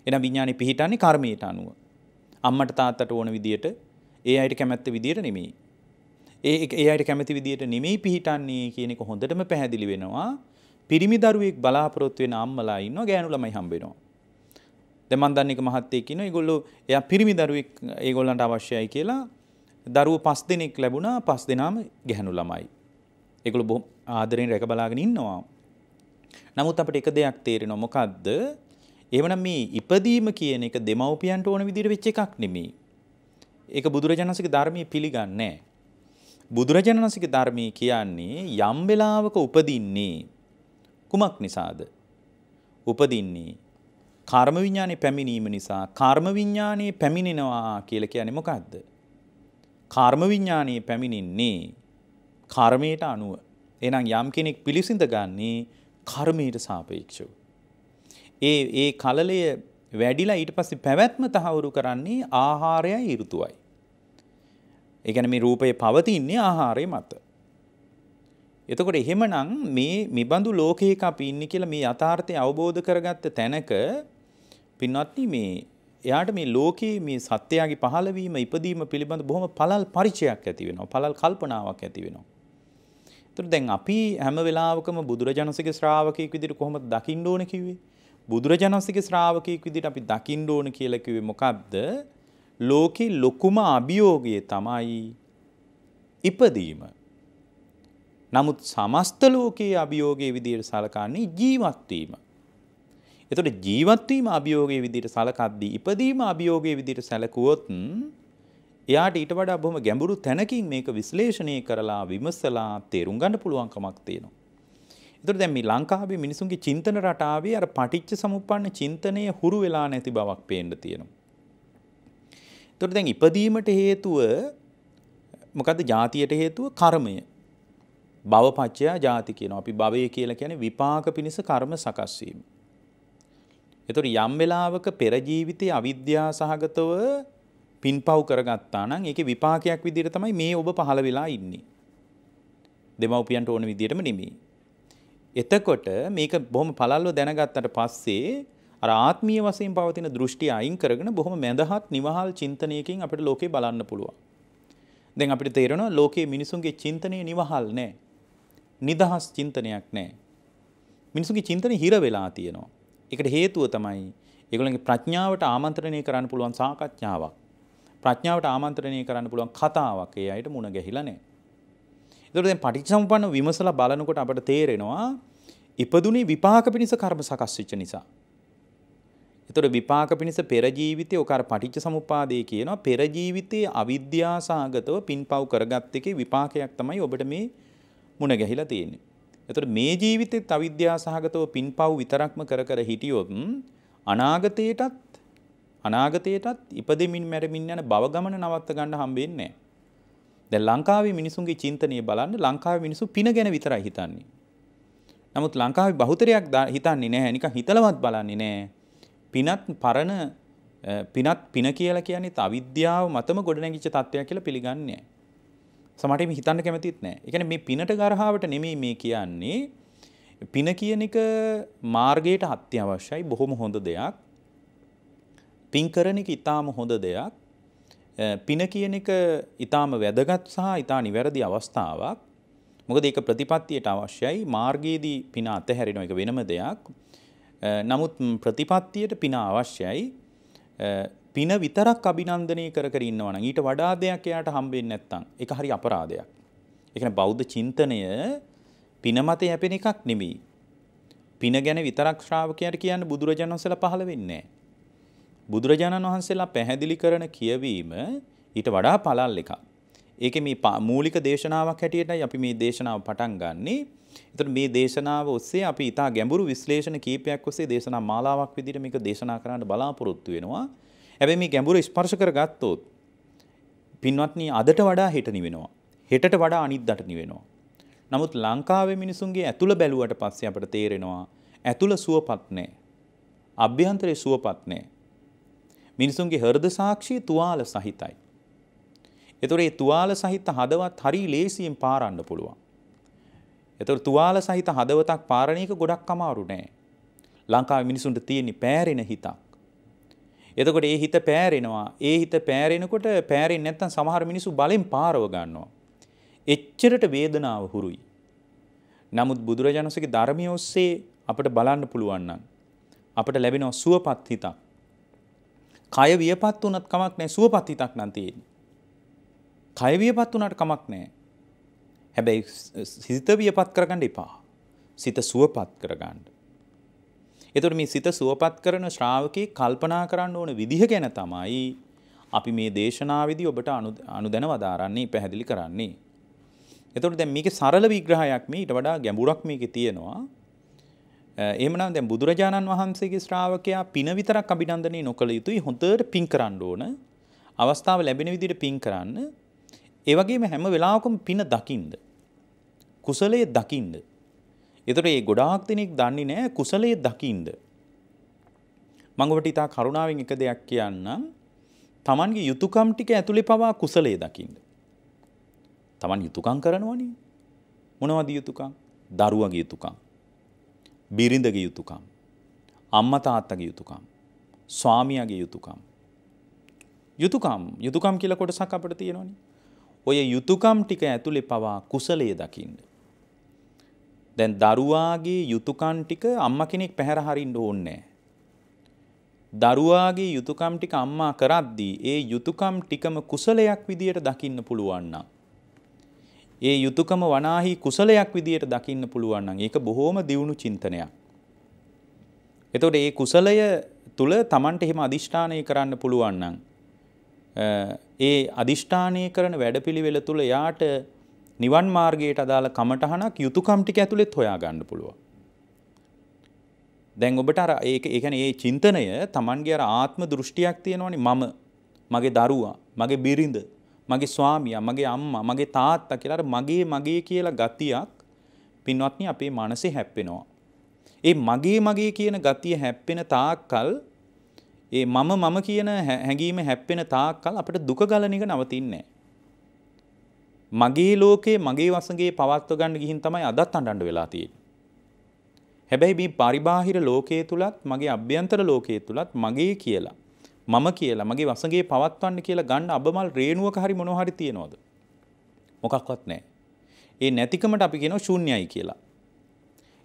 එහෙනම් විඥානේ පිහිටන්නේ කර්මයට අනුව. අම්මට තාත්තට ඕන විදියට ඒ අයට කැමැත්ත විදියට නෙමෙයි. ඒ ඒ අයට කැමැති විදියට නෙමෙයි පිහිටන්නේ කියන එක හොඳටම පැහැදිලි වෙනවා. පිරිමි දරුවෙක් බලාපොරොත්තු වෙන අම්මලා ඉන්නවා ගෑනු ළමයි හම්බ වෙනවා. දෙමන්දන්නක මහත්තේ කියන ගොල්ලු එය පිරිමි දරුවෙක් ඒගොල්ලන්ට අවශ්‍යයි කියලා දරුව පස් දෙනෙක් ලැබුණා පස් දෙනාම ගැහැනු ළමයි. එකළු බොහොම ආදරෙන් රැක බලාගෙන ඉන්නවා. නමුත් අපට එක දෙයක් තේරෙන මොකක්ද එමනම් මේ ඉපදීම කියන එක දෙමව්පියන්ට ඕන විදිහට වෙච්ච එකක් නෙමෙයි. ඒක බුදුරජාණන්සේගේ ධර්මයේ පිළිගන්නේ නැහැ. බුදුරජාණන්සේගේ ධර්මයේ කියන්නේ යම් වෙලාවක උපදින්නේ කුමක් නිසාද? උපදින්නේ කර්ම විඥානේ පැමිණීම නිසා කර්ම විඥානේ පැමිණෙනවා කියලා කියන්නේ මොකද්ද? කර්ම විඥානේ පැමිණෙන්නේ කර්මයට අනුව. එහෙනම් යම් කෙනෙක් පිළිසිඳ ගන්නේ කර්මයට සාපේක්ෂව. ඒ ඒ කලලය වැඩිලා ඊට පස්සේ පැවැත්ම තහවුරු කරන්නේ ආහාරයයි ඍතුවයි. ඒ කියන්නේ මේ රූපය පවතින්නේ ආහාරය මත. එතකොට එහෙමනම් මේ මිබඳු ලෝකයක අපි ඉන්නේ කියලා මේ යථාර්ථය අවබෝධ කරගත්ත තැනක පින්වත්නි මේ එයාට මේ ලෝකයේ මේ සත්‍යයගේ පහළවීම ඉපදීම පිළිබඳ බොහොම පළල් පරිචයක් ඇති වෙනවා. පළල් කල්පනාවක් ඇති වෙනවා. ඒතර දැන් අපි හැම වෙලාවකම බුදුරජාණන්සේගේ ශ්‍රාවකයෙක් විදිහට කොහොමද දකින්න ඕන කිව්වේ? බුදුරජාණන්සේගේ ශ්‍රාවකයෙක් විදිහට අපි දකින්න ඕන කියලා කිව්වේ මොකද්ද? ලෝකේ ලොකුම අභියෝගය තමයි ඉපදීම. නමුත් සමස්ත ලෝකයේ අභියෝගයේ විදිහට සලකන්නේ ජීවත් වීම. එතොට ජීවත්වීම අභියෝගයේ විදිට සලකද්දී ඉපදීම අභියෝගයේ විදිට සැලකුවොත්න් එයාට ඊට වඩා බොහොම ගැඹුරු තැනකින් මේක විශ්ලේෂණය කරලා විමසලා තේරුම් ගන්න පුළුවන්කමක් තියෙනවා. ඒතර දැන් මේ ලංකාවේ මිනිසුන්ගේ චින්තන රටාවේ අර පටිච්ච සමුප්පන්න චින්තනය හුරු වෙලා නැති බවක් පේන්න තියෙනවා. ඒතර දැන් ඉපදීමට හේතුව මොකද්ද? ජාතියට හේතුව කර්මය. භවපච්චයා ජාති කියනවා. අපි භවය කියලා කියන්නේ විපාක පිණිස කර්ම සකස් වීම. එතොට යම් වෙලාවක පෙරජීවිතය අවිද්‍යා සහගතව පින්පව් කරගත්තා නම් ඒක විපාකයක් විදිර තමයි මේ ඔබ පහළ වෙලා ඉන්නේ. දෙමවපියන්ට ඕන විදිරම නෙමේ. එතකොට මේක බොහොම පළල්ව දැනගත්තට පස්සේ අර ආත්මීය වශයෙන් පවතින දෘෂ්ටි අයින් කරගෙන බොහොම මැදහත් නිවහල් චින්තනයකින් අපිට ලෝකේ බලන්න පුළුවන්. දැන් අපිට තේරෙනවා ලෝකේ මිනිසුන්ගේ චින්තනය නිවහල් නැහැ. නිදහස් චින්තනයක් නැහැ. මිනිසුන්ගේ චින්තනය හිර වෙලා තියෙනවා. එකට හේතුව තමයි ඒගොල්ලන්ගේ ප්‍රඥාවට ආමන්ත්‍රණය කරන්න පුළුවන් සාකච්ඡාවක්. ප්‍රඥාවට ආමන්ත්‍රණය කරන්න පුළුවන් කතාවක් ඒ අයට මුණ ගැහිලා නැහැ. ඒතකොට දැන් පටිච්චසමුප්පන්න විමසලා බලනකොට අපට තේරෙනවා ඉපදුනේ විපාක පිණිස කර්ම සකස් වෙච්ච නිසා. ඒතකොට විපාක පිණිස පෙර ජීවිතේ ඔක අර පටිච්චසමුප්පාදේ කියනවා පෙර ජීවිතේ අවිද්‍යාසහගතව පින්පව් කරගත් එකේ විපාකයක් තමයි ඔබට මේ මුණ ගැහිලා තියෙන්නේ. එතට මේ ජීවිතේ අවිද්‍යා සහගතව පින් පව් විතරක්ම කර කර හිටියොත් අනාගතයටත් අනාගතයටත් ඉපදමින් මැරමින් යන බව ගමන නවත්ත ගන්න හම්බෙන්නේ දැ ලංකාවේ මිනිසුන්ගේ චින්තනය බලන්න ලංකාව මිනිසු පින ගැන විතරයි හිතන්නේ. නමුත් ලංකාවේ බහුතරයක් හිතන්නේ නෑ නික හිතලවත් බලන්නේ නෑ පිනත් පරණ පිනත් පින කියලා කියන්නේ අවිද්‍යාව මතම ගොඩනැගිච්ච තත්ත්වයක් කියලා පිළිගන්නේ. සමටම හිතන්න කැමතිත් නෑ එකන මේ පිනට ගරහාාවට නෙමේ මේ කියන්නේ පින කියන එක මාර්ගයට අත්‍යවශ්‍යයි බොහොම හොඳ දෙයක් පින්කරණ එක ඉතාම හොඳ දෙයක් පින කියන එක ඉතාම වැදගත් සහ ඉතා නිවැරදි අවස්ථාවක් මොකද ඒක ප්‍රතිපත්තියට අවශ්‍යයි මාර්ගයේදී පින අතහැරෙන එක වෙනම දෙයක් නමුත් ප්‍රතිපත්තියට පින අවශ්‍යයි පින විතරක් අභිනන්දනය කර කර ඉන්නවා නම් ඊට වඩා දෙයක් එයාට හම්බෙන්නේ නැත්නම් ඒක හරි අපරාධයක්. ඒ කියන්නේ බෞද්ධ චින්තනය පින මත යැපෙන එකක් නෙමෙයි. පින ගැන විතරක් ශ්‍රාවකයාට කියන්න බුදුරජාණන් වහන්සේලා පහළ වෙන්නේ බුදුරජාණන් වහන්සේලා පැහැදිලි කරන කියවීම ඊට වඩා පළල් එකක්. ඒකේ මේ මූලික දේශනාවක් හැටියටයි අපි මේ දේශනාව පටන් ගන්නේ. එතකොට මේ දේශනාව ඔස්සේ අපි ඊට ගැඹුරු විශ්ලේෂණ කීපයක් ඔස්සේ දේශනා මාලාවක් විදිහට මේක දේශනා කරන්න බලාපොරොත්තු වෙනවා. ඇැබයි මේ ගැඹුර ස්පර්ශ කර ගත්තොත් පින්වත්නී අදට වඩා හෙට නිවෙනවා. හෙටට වඩා අනිද්දට නිවෙනවා. නමුත් ලංකාවේ මිනිසුන්ගේ ඇතුළ බැලුවට පස්සේ අපට තේරෙනවා ඇතුළ සුවපත් නෑ. අභ්‍යන්තරයේ සුවපත් නෑ. මිනිසුන්ගේ හෘද සාක්ෂිය තුවාල සහිතයි. එතකොට මේ තුවාල සහිත හදවත් හරි ලේසියෙන් පාරන්න පුළුවන්. එතකොට තුවාල සහිත හදවතක් පාරණයක ගොඩක් අමාරු නෑ. ලංකාවේ මිනිසුන්ට තියෙන පෑරෙන හිතක්. එතකොට ඒ හිත පෑරෙනවා. ඒ හිත පෑරෙනකොට පෑරෙන්නේ නැත්තම් සමහර මිනිස්සු බලෙන් පාරව ගන්නවා. එච්චරට වේදනාව හුරුයි. නමුත් බුදුරජාණන්සේගේ ධර්මය ඔස්සේ අපිට බලන්න පුළුවන් නම් අපිට ලැබෙනවා සුවපත් හිතක්. කය වියපත් වුණත් කමක් නැහැ සුවපත් හිතක් නම් තියෙන්නේ. කය වියපත් වුණාට කමක් නැහැ. හැබැයි සිත වියපත් කරගන්න එපා. සිත සුවපත් කරගන්න. එතකොට මේ සිත සුවපත් කරන ශ්‍රාවකේ කල්පනා කරන්න ඕන විදිහ ගැන තමයි අපි මේ දේශනාවේදී ඔබට අනුදැන වදාරන්නේ පැහැදිලි කරන්නේ. එතකොට දැන් මේකේ සරල විග්‍රහයක් මේ ඊට වඩා ගැඹුරක් මේකේ තියෙනවා. එහෙමනම් දැන් බුදුරජාණන් වහන්සේගේ ශ්‍රාවකයා පින විතරක් අභිනන්දනය නොකළ යුතුයි හොඳට පින් කරන්න ඕන. අවස්ථාව ලැබෙන විදිහට පින් කරන්න. ඒ වගේම හැම වෙලාවකම පින දකින්න. කුසලයේ දකින්න. එතකොට මේ ගොඩාක් දෙනෙක් දන්නේ නැහැ කුසලයේ දකින්ද. මම ඔබට ඉතා කරුණාවෙන් එක දෙයක් කියන්නම්. Tamanගේ යුතුයකම් ටික ඇතුලේ පවා කුසලයේ දකින්ද. Taman යුතුයකම් කරනවනේ. මොනවද යුතුයකම්? දරුවගේ යුතුයකම්. බිරිඳගේ යුතුයකම්. අම්මා තාත්තගේ යුතුයකම්. ස්වාමියාගේ යුතුයකම්. යුතුයකම් යුතුයකම් කියලා කොටසක් අපිට තියෙනවනේ. ඔය යුතුයකම් ටික ඇතුලේ පවා කුසලයේ දකින්න. දැන් දරුවාගේ යුතුයකම් ටික අම්මා කෙනෙක් පැහැර හරින්න ඕනේ දරුවාගේ යුතුයකම් ටික අම්මා කරද්දී ඒ යුතුයකම් ටිකම කුසලයක් විදියට දකින්න පුළුවන් ඒ යුතුයකම වනාහි කුසලයක් විදියට දකින්න පුළුවන් නම් ඒක බොහොම දියුණු චින්තනයක්. එතකොට මේ කුසලය තුල Tamanට එහෙම අදිෂ්ඨානය කරන්න පුළුවන් නම් ඒ අදිෂ්ඨානය කරන වැඩපිළිවෙල තුල යාට නිවන් මාර්ගයට අදාළ කමටහනක් යුතුයකම් ටික ඇතුළෙත් හොයා ගන්න පුළුවන්. දැන් ඔබට අර ඒක ඒ කියන්නේ මේ චින්තනය Tamanගේ අර ආත්ම දෘෂ්ටියක් තියෙනවනේ මම මගේ දරුවා මගේ බිරිඳ මගේ ස්වාමියා මගේ අම්මා මගේ තාත්තා කියලා අර මගේ මගේ කියලා ගතියක් පින්වත්නි අපේ මනසේ හැප්පෙනවා. ඒ මගේ මගේ කියන ගතිය හැප්පෙන තාක්කල් ඒ මම මම කියන හැඟීම හැප්පෙන තාක්කල් අපිට දුක ගලන එක නවතින්නේ නැහැ. මගේ ලෝකේ මගේ වසගේ පවත්ව ගන්න ගිහින් තමයි අදත් අඬන්න වෙලා තියෙන්නේ. හැබැයි මේ පරිබාහිර ලෝකයේ තුලත් මගේ අභ්‍යන්තර ලෝකයේ තුලත් මගේ කියලා මම කියලා මගේ වසඟේ පවත්වන්න කියලා ගන්න අබමල් රේණුවක හරි මොනව හරි තියනවද? මොකක්වත් නැහැ. ඒ නැතිකමට අපි කියනවා ශූන්‍යයි කියලා.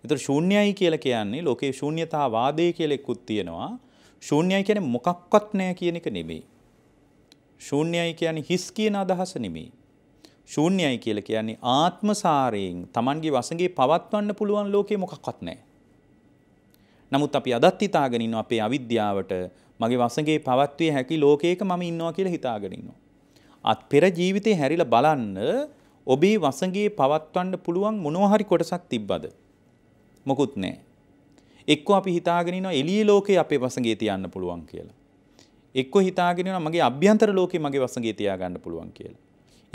ඒතර ශූන්‍යයි කියලා කියන්නේ ලෝකේ ශූන්‍යතා වාදය කියලා එක්කුත් තියෙනවා. ශූන්‍යයි කියන්නේ මොකක්වත් නැහැ කියන එක නෙමෙයි. ශූන්‍යයි කියන්නේ හිස් කියන අදහස නෙමෙයි. ශූන්‍යයි කියල කියන්නේ ආත්මසාරයෙන් තමන්ගේ වසගේ පවත්වන්න පුළුවන් ලෝකේ මොකක්වත් නෑ. නමුත් අපි අදත් හිතාගෙනින් අපේ අවිද්‍යාවට මගේ වසගේ පවත්වය හැකි ලෝකයක මම ඉන්නවා කියල හිතාගෙනින්නවා. අත් පෙර ජීවිතය හැරිල බලන්න ඔබේ වසගේ පවත්වන්න පුළුවන් මොනෝහරි කොටසක් තිබ්බද. මොකුත් නෑ. එක්ක අපි හිතාගෙනන එලිය ලෝකේ අපේ වසගේ තියන්න පුළුවන් කියලා. එක්ක හිතාගෙනන මගේ අභ්‍යන්තර ලෝකේ මගේ වසගේ තියාගන්න පුළුවන් කියලා.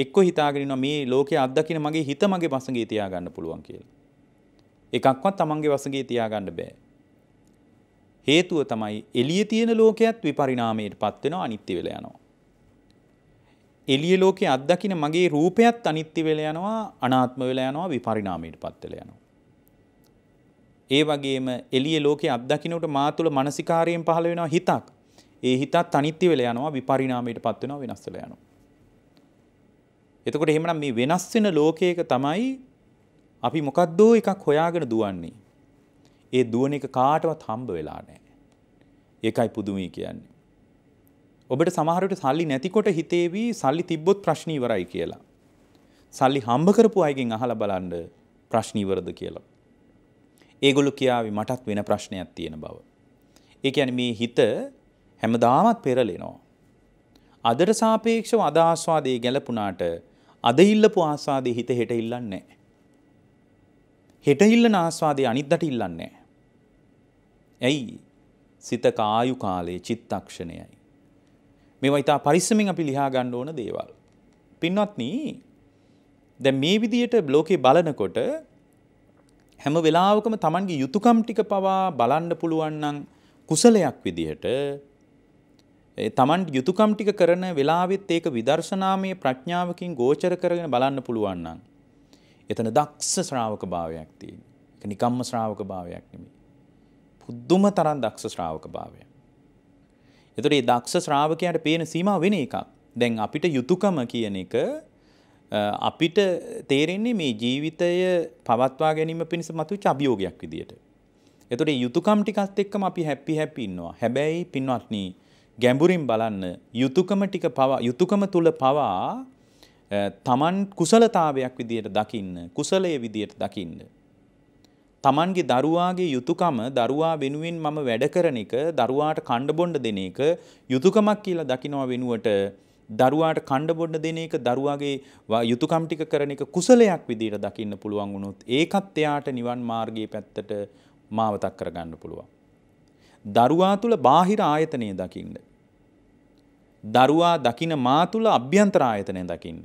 එක්ක හිතාගෙනවා මේ ලෝකයේ අත්දකින මගේ හිත මගේ වසඟේ තියාගන්න පුළුවන් කියලා. එකක්වත් තමන්ගේ වසඟේ තියාගන්න බෑ. හේතුව තමයි එළිය තියෙන ලෝකයක් විපරිණාමයට පත් වෙනවා අනිත්‍ය වෙලා යනවා. එළිය ලෝකයේ අත්දකින මගේ රූපයත් අනිත්‍ය වෙලා යනවා අනාත්ම වෙලා යනවා විපරිණාමයට පත් වෙලා යනවා. ඒ වගේම එළිය ලෝකයේ අත්දකින්නට මා තුළ මානසිකාරයෙන් පහළ වෙනවා හිතක්. ඒ හිතත් අනිත්‍ය වෙලා යනවා විපරිණාමයට පත් වෙනවා වෙනස් වෙලා යනවා. එතකොට එහෙමනම් මේ වෙනස් වෙන ලෝකයක තමයි අපි මොකද්දෝ එකක් හොයාගෙන දුවන්නේ. ඒ දුවන එක කාටවත් හම්බ වෙලා නැහැ. ඒකයි පුදුමයි කියන්නේ. ඔබට සමහර විට සල්ලි නැතිකොට හිතේවි සල්ලි තිබ්බොත් ප්‍රශ්න ඉවරයි කියලා. සල්ලි හම්බ කරපු අයගෙන් අහලා බලන්න ප්‍රශ්න ඉවරද කියලා. ඒගොල්ලෝ කියාවි මටත් වෙන ප්‍රශ්නයක් තියෙන බව. ඒ කියන්නේ මේ හිත හැමදාමත් පෙරලෙනවා. අදට සාපේක්ෂව අදාස්වාදයේ ගැලපුණාට අද ඉල්ලපු ආස්වාදේ හිත හෙට ඉල්ලන්නේ නැහැ. හෙට ඉල්ලන ආස්වාදේ අනිද්දට ඉල්ලන්නේ නැහැ. ඇයි? සිත කායු කාලේ චිත්තක්ෂණයයි. මේවා ඊට පරිස්සමින් අපි ලියා ගන්න ඕන දේවල්. පින්වත්නි දැන් මේ විදියට ලෝකේ බලනකොට හැම වෙලාවකම Tamanගේ යුතුයකම් ටික පවා බලන්න පුළුවන් නම් කුසලයක් විදියට තමන්ට යුතුකම් ටික කරන වෙලාවෙත් ඒක විදර්ශනාමය ප්‍රඥාවකින් ගෝචර කරගෙන බලන්න පුළුවන් නම් එතන දක්ෂ ශ්‍රාවක භාවයක් තියෙන. ඒක නිකම්ම ශ්‍රාවක භාවයක් නෙමෙයි. පුදුම තරම් දක්ෂ ශ්‍රාවක භාවයක්. එතකොට මේ දක්ෂ ශ්‍රාවකයාට පේන සීමා වෙන එකක්. දැන් අපිට යුතුයකම කියන එක අපිට තේරෙන්නේ මේ ජීවිතය පවත්වා ගැනීම පිණිස මතුවෙච්ච අභියෝගයක් විදියට. එතකොට මේ යුතුයකම් ටිකත් එක්කම අපි හැපි හැපි ඉන්නවා. හැබැයි පින්වත්නි ගැඹුරින් බලන්න යුතුයකම ටික පවා යුතුයකම තුල පවා තමන් කුසලතාවයක් විදියට දකින්න කුසලයේ විදියට දකින්න තමන්ගේ දරුවාගේ යුතුයකම දරුවා වෙනුවෙන් මම වැඩ කරන එක දරුවාට කණ්ඩ බොණ්ඩ දෙන එක යුතුයකමක් කියලා දකිනවා වෙනුවට දරුවාට කණ්ඩ බොණ්ඩ දෙන එක දරුවාගේ යුතුයකම් ටික කරන එක කුසලයක් විදියට දකින්න පුළුවන් වුණොත් ඒකත් එයාට නිවන් මාර්ගයේ පැත්තට මාවතක් කරගන්න පුළුවන්. දරුවා තුල බාහිර ආයතනය දකින්න දරුවා දකින මා තුළ අභ්‍යන්තර ආයතනය දකින්න.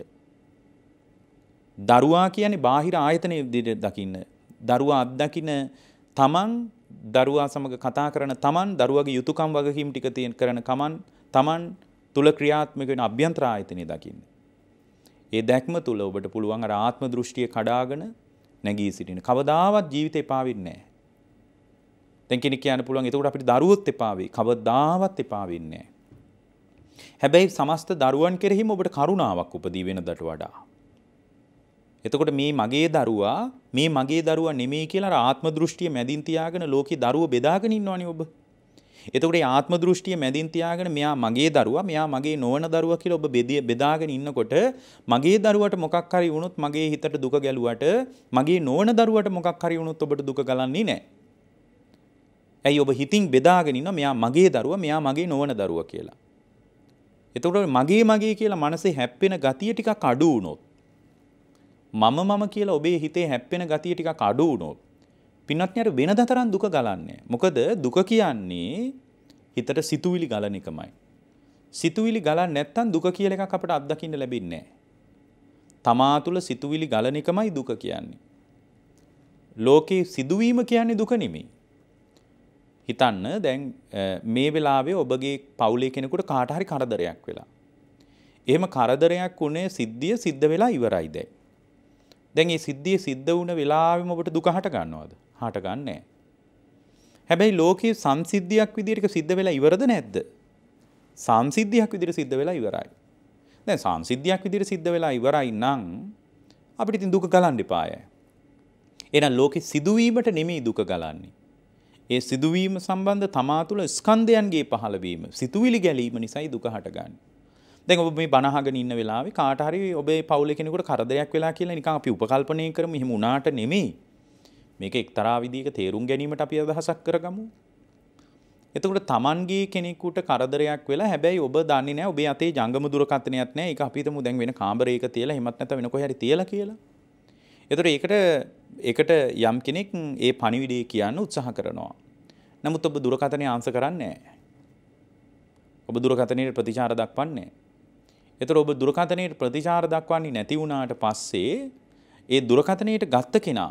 දරුවා කියන්නේ බාහිර ආයතනය විදිහට දකින්න. දරුවා අත්දකින තමන් දරුවා සමග කතා කරන තමන් දරුවගේ යුතුයකම් වගකීම් ටික තියෙන කරන කමන් තමන් තුල ක්‍රියාත්මක වෙන අභ්‍යන්තර ආයතනය දකින්න. ඒ දැක්ම තුල ඔබට පුළුවන් අර ආත්ම දෘෂ්ටිය කඩාගෙන නැගී සිටින. කවදාවත් ජීවිතේ එපා වෙන්නේ නැහැ. දැන් කෙනෙක් කියන්න පුළුවන් එතකොට අපිට දරුවොත් එපා වෙයි. කවදාවත් එපා වෙන්නේ නැහැ. හැබැයි සමස්ත දරුවන් කෙරෙහිම ඔබට කරුණාවක් උපදී වෙනදට වඩා. එතකොට මේ මගේ දරුවා මේ මගේ දරුවා නෙමෙයි කියලා ආත්ම දෘෂ්ටිය මැදින් තියාගෙන ලෝකේ දරුවෝ බෙදාගෙන ඉන්නවනේ ඔබ. එතකොට මේ ආත්ම දෘෂ්ටිය මැදින් තියාගෙන මෙයා මගේ දරුවා මෙයා මගේ නොවන දරුවා කියලා ඔබ බෙදාගෙන ඉන්නකොට මගේ දරුවට මොකක් හරි වුණොත් මගේ හිතට දුක ගැලුවට මගේ නොවන දරුවට මොකක් හරි වුණොත් ඔබට දුක ගලන්නේ නැහැ. ඇයි ඔබ හිතින් බෙදාගෙන ඉන්නවා මෙයා මගේ දරුවා මෙයා මගේ නොවන දරුවා කියලා. එතකොට මගේ මගේ කියලා මනසේ හැප්පෙන ගතිය ටිකක් අඩු වුණොත් මම මම කියලා ඔබේ හිතේ හැප්පෙන ගතිය ටිකක් අඩු වුණොත් පින්වත්නි අර වෙනද තරම් දුක ගලන්නේ. මොකද දුක කියන්නේ හිතට සිතුවිලි ගලන එකමයි. සිතුවිලි ගලන්නේ නැත්නම් දුක කියලා එකක් අපිට අත්දකින්න ලැබෙන්නේ නැහැ. තමා තුළ සිතුවිලි ගලන එකමයි දුක කියන්නේ. ලෝකේ සිදුවීම කියන්නේ දුක නෙමෙයි. හිතන්න දැන් මේ වෙලාවේ ඔබගේ පවුලේ කෙනෙකුට කාට හරි කරදරයක් වෙලා. එහෙම කරදරයක් වුණේ සිද්ධිය සිද්ධ වෙලා ඉවරයි දැන්. දැන් මේ සිද්ධිය සිද්ධ වුණ වෙලාවෙම ඔබට දුක හට ගන්නවද? හට ගන්නෑ. හැබැයි ලෝකයේ සංසිද්ධියක් විදිහට සිද්ධ වෙලා ඉවරද නැද්ද? සංසිද්ධියක් විදිහට සිද්ධ වෙලා ඉවරයි. දැන් සංසිද්ධියක් විදිහට සිද්ධ වෙලා ඉවරයි නම් අපිට ඉතින් දුක ගලන්න එපාය. එහෙනම් ලෝකේ සිදුවීමට නෙමෙයි දුක ගලන්නේ. ඒ සිදුවීම සම්බන්ධ තමා තුළ ස්කන්ධයන්ගේ පහළවීම සිතුවිලි ගැලීම නිසයි දුක හටගන්න. දැන් ඔබ මේ බනහගෙන ඉන්න වෙලාවේ කාට හරි ඔබේ පවුලේ කෙනෙකුට කරදරයක් වෙලා කියලා නිකන් අපි උපකල්පනය කරමු එහෙම වුණාට නෙමෙයි. මේක එක්තරා විදිහක තේරුම් ගැනීමට අපි අදහසක් කරගමු. එතකොට Tamanගේ කෙනෙකුට කරදරයක් වෙලා හැබැයි ඔබ දන්නේ නැහැ ඔබේ අතේ ජංගම දුරකථනයක් නැහැ. ඒක අපි හිතමු දැන් වෙන කාමරයක තියලා එහෙමත් නැත්නම් වෙන කොහේ හරි තියලා කියලා. එතකොට ඒකට ඒකට යම් කෙනෙක් ඒ පණිවිඩය කියන්න උත්සාහ කරනවා. නමුත් ඔබ දුරකථනය ආංස කරන්නේ. ඔබ දුරකථනයට ප්‍රතිචාර දක්වන්නේ. එතකොට ඔබ දුරකථනයට ප්‍රතිචාර දක්වන්නේ නැති වුණාට පස්සේ ඒ දුරකථනයට ගත්ත කෙනා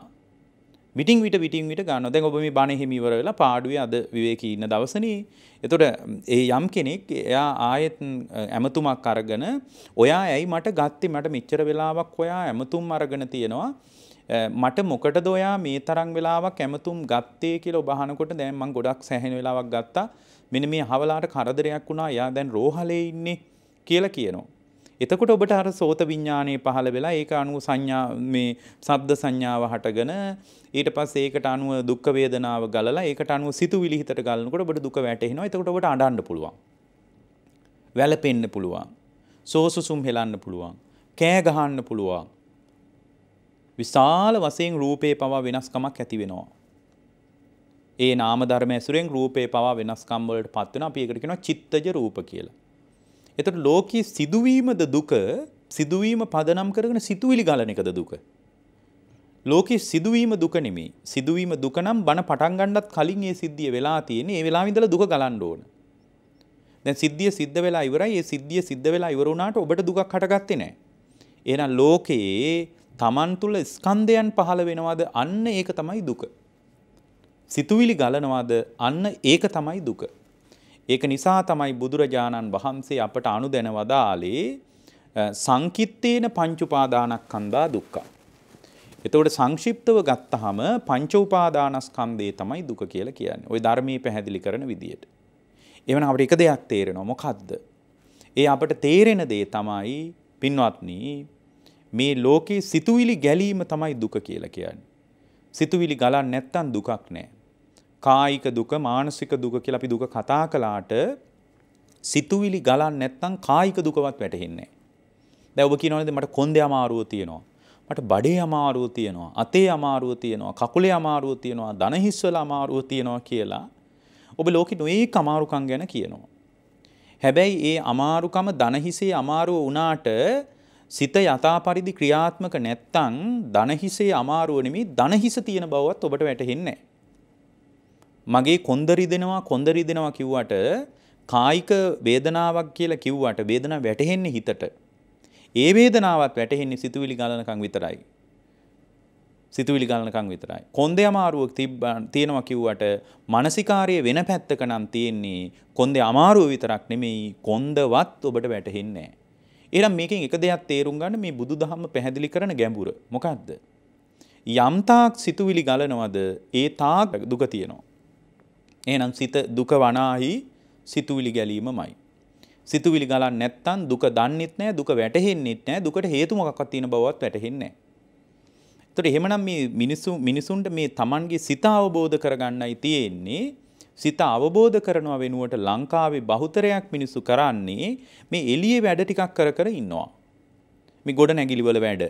මිටින් විට විටින් විට ගන්න දැන් ඔබ මේ බණ හිමිවර වෙලා පාඩුවේ අද විවේකී ඉන්න දවසනේ එතකොට ඒ යම් කෙනෙක් එයා ආයෙත් ඇමතුමක් අරගෙන ඔයා ඇයි මට ගත්තේ මට මෙච්චර වෙලාවක් ඔයා ඇමතුම් අරගෙන තියෙනවා මට මොකට දොයා මේ තරම් වෙලාවක් කැමතුම් ගත්තේ කියලා ඔබහනකොට දැන් මම ගොඩක් සැහෙන වෙලාවක් ගත්තා. මෙන්න මේ හවලාට කරදරයක් වුණා. යා දැන් රෝහලේ ඉන්නේ කියලා කියනවා. එතකොට ඔබට අර සෝත විඤ්ඥානය පහළ වෙලා ඒක අනුව සංඥා මේ සබ්ද සංඥාව හටගන ඊට පස් ඒකට අනුව දුක්කවේදනාව ගල ඒකට අනුව සිතු විලිහිතට ගලනකොට ඔබට දුක වැටහෙනවා එතකොටට අඩන්න පුළුවන්. වැලපෙන්න්න පුළුවන්. සෝසුසුම් හෙලන්න පුළුවන්. කෑ ගහන්න පුළුවන්. විශාල වශයෙන් රූපේ පවා වෙනස්කමක් ඇති වෙනවා. ඒ නාම ධර්ම ඇසුරෙන් රූපේ පවා වෙනස්කම් වලට පත් වෙනවා. අපි ඒකට කියනවා චිත්තජ රූප කියලා. එතකොට ලෝකයේ සිදුවීමද දුක, සිදුවීම පදනම් කරගෙන සිතුවිලි ගලන එකද දුක? ලෝකයේ සිදුවීම දුක නෙමෙයි. සිදුවීම දුක නම් බන පටන් ගන්නත් කලින් ඒ සිද්ධිය වෙලා තියෙන්නේ. ඒ වෙලාවෙ ඉඳලා දුක ගලන්න ඕන. දැන් සිද්ධිය සිද්ධ වෙලා ඉවරයි. ඒ සිද්ධිය සිද්ධ වෙලා ඉවර වුණාට ඔබට දුකක් හටගත්තේ නැහැ. එහෙනම් ලෝකයේ තමන් තුළ ස්කන්ධයන් පහළ වෙනවාද අන්න ඒක තමයි දුක. සිතුවිලි ගලනවාද අන්න ඒක තමයි දුක. ඒක නිසා තමයි බුදුරජාණන් වහන්සේ අපට අනුදැන වදාලේ සංකිත්තේන පංචුපාදානක් කන්දා දුක්කා. එතවට සංක්ෂිප්තව ගත්තහම පංචවපාදානස්කන්දේ තමයි දුක කියල කියන්නේ ඔය ධර්මී පැහැදිලි කරන විදියට. එවන අපට එක දෙයක් තේරෙනවා මොකක්ද. ඒ අපට තේරෙන දේ තමයි පින්වත්නී මේ ලෝකේ සිතුවිලි ගැලීම තමයි දුක කියලා කියන්නේ. සිතුවිලි ගලන් නැත්තම් දුකක් නෑ. කායික දුක, මානසික දුක කියලා අපි දුක කතා කළාට සිතුවිලි ගලන් නැත්තම් කායික දුකවත් වැටහෙන්නේ නෑ. දැන් ඔබ කියනවනේ මට කොන්දේ අමාරුව තියෙනවා. මට බඩේ අමාරුව තියෙනවා. අතේ අමාරුව තියෙනවා. කකුලේ අමාරුව තියෙනවා. දන හිස්වල අමාරුව තියෙනවා කියලා ඔබ ලෝකෙ නොඒක අමාරුකම් ගැන කියනවා. හැබැයි ඒ අමාරුකම දනහිසේ අමාරුව වනාට සිත යථා පරිදි ක්‍රියාත්මක නැත්තං ධනහිසේ අමාරුව නෙමේ ධනහිස තියෙන බවවත් ඔබට වැටහෙන්නේ මගේ කොන්දරි දෙනවා කොන්දරි දෙනවා කිව්වට කායික වේදනාවක් කියලා කිව්වට වේදනාව වැටහෙන්නේ හිතට. ඒ වේදනාවත් වැටහෙන්නේ සිතුවිලි ගලනකම් විතරයි. සිතුවිලි ගලනකම් විතරයි. කොන්දේ අමාරුවක් තියෙනවා කිව්වට මානසිකාර්ය වෙන පැත්තක නම් තියෙන්නේ කොන්දේ අමාරුව විතරක් නෙමෙයි කොන්දවත් ඔබට වැටහෙන්නේ නැහැ. එනම් මේකින් එක දෙයක් තේරුම් ගන්න මේ බුදු දහම පැහැදිලි කරන ගැඹුර මොකක්ද. යම්තාක් සිතුවිලි ගලනවද ඒ තාක් දුක තියෙනවා. එනම් සිත දුක වනාහි සිතුවිලි ගැලීම මයි. සිතුවිලි ගලන් නැත්තන් දුක දන්නෙත් නෑ දුක වැටහෙන්නෙත් නෑ දුකට හේතුමකක් තියෙන බවත් වැටහෙන්නේ. එතට එහෙමනම් මේ මිනිසු මිනිසුන්ට මේ තමන්ගේ සිත අවබෝධ කරගන්නයි තියෙන්නේ සිත අවබෝධ කරනවා වෙනුවට ලංකාවේ බහුතරයක් මිනිස්සු කරන්නේ මේ එළියේ වැඩ ටිකක් කර කර ඉන්නවා. මේ ගොඩ නැගිලිවල වැඩ,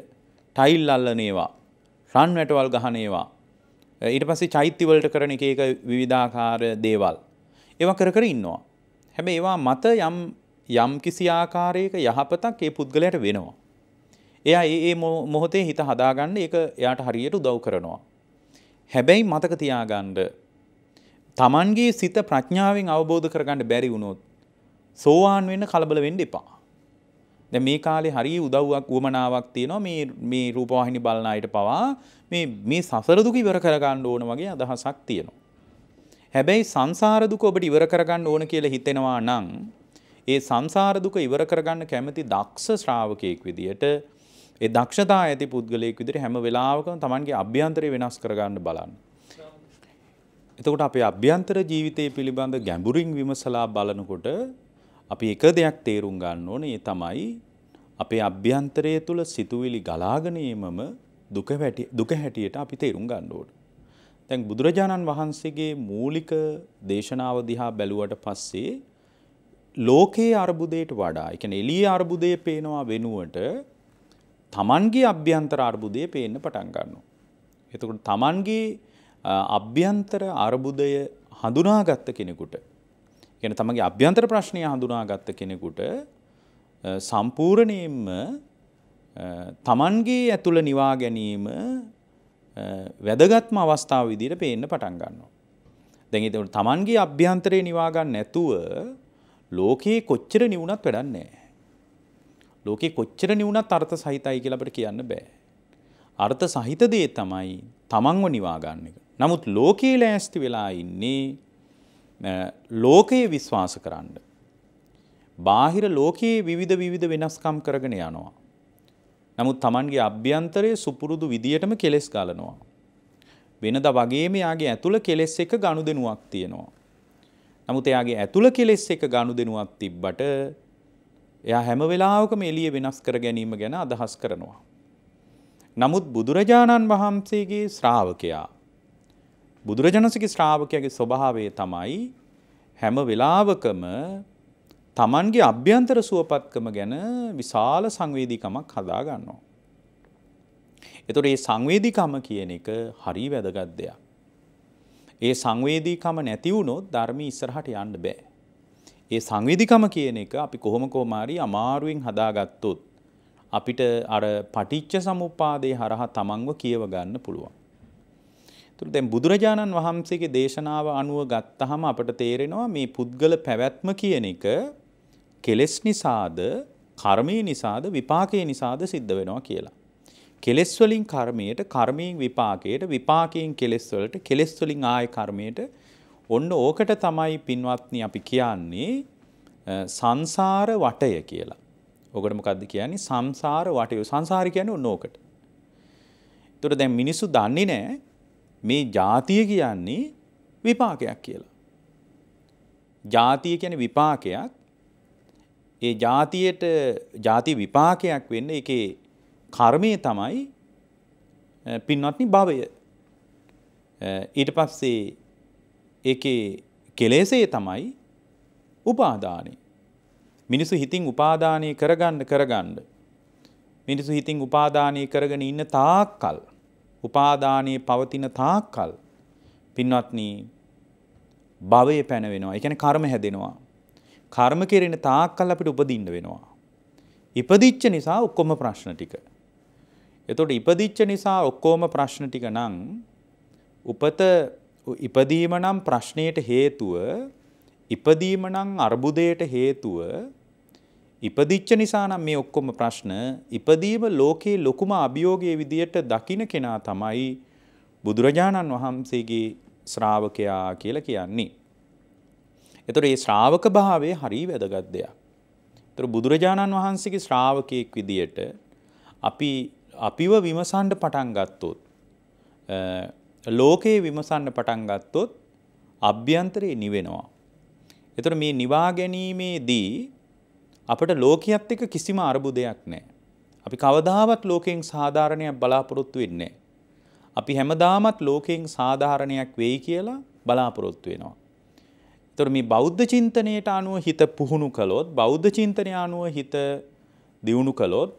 ටයිල් අල්ලන ඒවා, රන් වැටවල් ගහන ඒවා. ඊට පස්සේ චෛත්‍ය වලට කරන එක එක විවිධාකාර දේවල්. ඒවා කර කර ඉන්නවා. හැබැයි ඒවා මත යම් යම් කිසි ආකාරයක යහපතක් ඒ පුද්ගලයාට වෙනවා. එයා ඒ මොහොතේ හිත හදාගන්න ඒක එයාට හරියට උදව් කරනවා. හැබැයි මතක තියාගන්න තමන්ගේ සිත ප්‍රඥාවෙන් අවබෝධ කරගන්න බැරි වුණොත් සෝවාන් වෙන්න කලබල වෙන්න එපා. දැන් මේ කාලේ හරිය උදව්වක් උවමනාවක් තියෙනවා මේ මේ රූපවාහිනි බලන අයට පවා මේ මේ සසර දුක ඉවර කරගන්න ඕන වගේ අදහසක් තියෙනවා. හැබැයි සංසාර දුක ඔබට ඉවර කරගන්න ඕන කියලා හිතෙනවා නම් ඒ සංසාර දුක ඉවර කරගන්න කැමති දක්ෂ ශ්‍රාවකයෙක් විදියට ඒ දක්ෂතා ඇති පුද්ගලයෙක් විදිහට හැම වෙලාවකම Tamanගේ අභ්‍යන්තරය වෙනස් කරගන්න බලන්න. එතකොට අපේ අභ්‍යන්තර ජීවිතය පිළිබඳ ගැඹුරින් විමසලා බලනකොට අපි එක දෙයක් තේරුම් ගන්න ඕන ඒ තමයි අපේ අභ්‍යන්තරය තුළ සිතුවිලි ගලාගනීමම දුක හැටියට අපි තේරුම් ගන්න ඕන. දැන් බුදුරජාණන් වහන්සේගේ මූලික දේශනාව දිහා බැලුවට පස්සේ ලෝකයේ අර්බුදයට වඩා එක එලිය අර්බුදය පේනවා වෙනුවට තමන්ගේ අභ්‍යන්තර අර්බුදය පේන්න පටන් ගන්නවා. එතකොට තමන්ගේ අභ්‍යන්තර අරබුදය හඳුනාගත්ත කෙනෙකුට ගැන තමගේ අභ්‍යන්තර ප්‍රශ්නය හඳුනාගත්ත කෙනෙකුට සම්පූර්ණයෙන්ම තමන්ගේ ඇතුළ නිවා ගැනීම වැදගත්ම අවස්ථාව විදිට පේන්න පටන් ගන්නවා. දැඟට තමන්ගේ අභ්‍යන්තරය නිවාගන්න නැතුව ලෝකයේ කොච්චර නිවුණත් වැඩන්නේ. ලෝකෙ කොච්චර නිවුණත් අර්ථ සහිතයි කියලපට කියන්න බෑ. අර්ථ සහිත දේ තමයි තමන්ව නිවාගන්න එක. නමුත් ලෝකයේ ලෑස්ති වෙලා ඉන්නේ ලෝකයේ විශ්වාස කරන්න. බාහිර ලෝකයේ විවිධ විවිධ වෙනස්කම් කරගෙන යනවා. නමුත් Tamanගේ අභ්‍යන්තරයේ සුපුරුදු විදියටම කෙලෙස් ගලනවා. වෙනද වගේම යාගේ ඇතුළ කෙලෙස් එක ගනුදෙනුවක් තියෙනවා. නමුත් එයාගේ ඇතුළ කෙලෙස් එක ගනුදෙනුවක් තිබ්බට එයා හැම වෙලාවකම එළිය වෙනස් කර ගැනීම ගැන අදහස් කරනවා. නමුත් බුදුරජාණන් වහන්සේගේ ශ්‍රාවකයා බුදුරජාණන්සේගේ ශ්‍රාවකයාගේ ස්වභාවය තමයි හැම වෙලාවකම තමන්ගේ අභ්‍යන්තර සුවපත්කම ගැන විශාල සංවේදීකමක් හදා ගන්නවා. එතකොට මේ සංවේදීකම කියන එක හරි වැදගත් දෙයක්. ඒ සංවේදීකම නැති වුණොත් ධර්මී ඉස්සරහට යන්න බෑ. ඒ සංවේදීකම කියන එක අපි කොහොම කොහම හරි අමාරුවෙන් හදාගත්තොත් අපිට අර පටිච්ච සමුප්පාදේ හරහා තමන්ව කියව ගන්න පුළුවන්. තුර දැන් බුදුරජාණන් වහන්සේගේ දේශනාව අනුව ගත්තහම අපට තේරෙනවා මේ පුද්ගල පැවැත්ම කියන එක කෙලෙස් නිසාද කර්මය නිසාද විපාකය නිසාද සිද්ධ වෙනවා කියලා. කෙලෙස් වලින් කර්මයට කර්මයෙන් විපාකයට විපාකයෙන් කෙලෙස් වලට කෙලෙස් වලින් ආය කර්මයට ඔන්න ඕකට තමයි පින්වත්නි අපි කියන්නේ සංසාර වටය කියලා. ඔකට මොකද්ද කියන්නේ සංසාර වටය. සංසාර කියන්නේ ඔන්න ඕකට. ඒතර දැන් මිනිස්සු දන්නේ නැහැ මේ ජාතිය කියන්නේ විපාකයක් කියලා. ජාතිය කියන විපාකයක් ඒ ජාතියට ජාති විපාකයක් වෙන්න එකේ කර්මය තමයි පින්වත්නි භවය. ඊට පස්සේ ඒකේ කෙලෙසේ තමයි උපාදානය. මිනිසු හිතින් උපාදානය කරගන්න කරගන්න. මිනිසු හිතින් උපාදානය කරගෙන ඉන්න තාක්කල්. උපාදානයේ පවතින තාක්කල් පින්වත්නි භවය පැන වෙනවා. ඒ කියන්නේ කර්ම හැදෙනවා. කර්ම කෙරෙන තාක්කල් අපිට උපදින්න වෙනවා. ඉපදිච්ච නිසා ඔක්කොම ප්‍රශ්න ටික. එතකොට ඉපදිච්ච නිසා ඔක්කොම ප්‍රශ්න ටික නම් උපත ඉපදීම නම් ප්‍රශ්නයට හේතුව ඉපදීම නම් අර්බුදයට හේතුව ඉපදිච්ච නිසා නම් මේ ඔක්කොම ප්‍රශ්න ඉපදීම ලෝකයේ ලොකුම අභියෝගයේ විදියට දකින කෙනා තමයි බුදුරජාණන් වහන්සේගේ ශ්‍රාවකයා කියලා කියන්නේ. එතකොට මේ ශ්‍රාවක භාවය හරි වැදගත් දෙයක්. එතකොට බුදුරජාණන් වහන්සේගේ ශ්‍රාවකයෙක් විදියට අපි අපිව විමසන්න පටන් ගත්තොත් ලෝකයේ විමසන්න පටන් ගත්තොත් අභ්‍යන්තරේ නිවෙනවා. එතකොට මේ නිවා ගැනීමේදී අපට ලෝකයේත් එක්ක කිසිම අරුබුදයක් නැහැ. අපි කවදාවත් ලෝකයෙන් සාධාරණයක් බලාපොරොත්තු වෙන්නේ අපි හැමදාමත් ලෝකයෙන් සාධාරණයක් වෙයි කියලා බලාපොරොත්තු වෙනවා. ඒතර මේ බෞද්ධ චින්තනයට අනුව හිත පුහුණු කළොත් බෞද්ධ චින්තනය අනුව හිත දියුණු කළොත්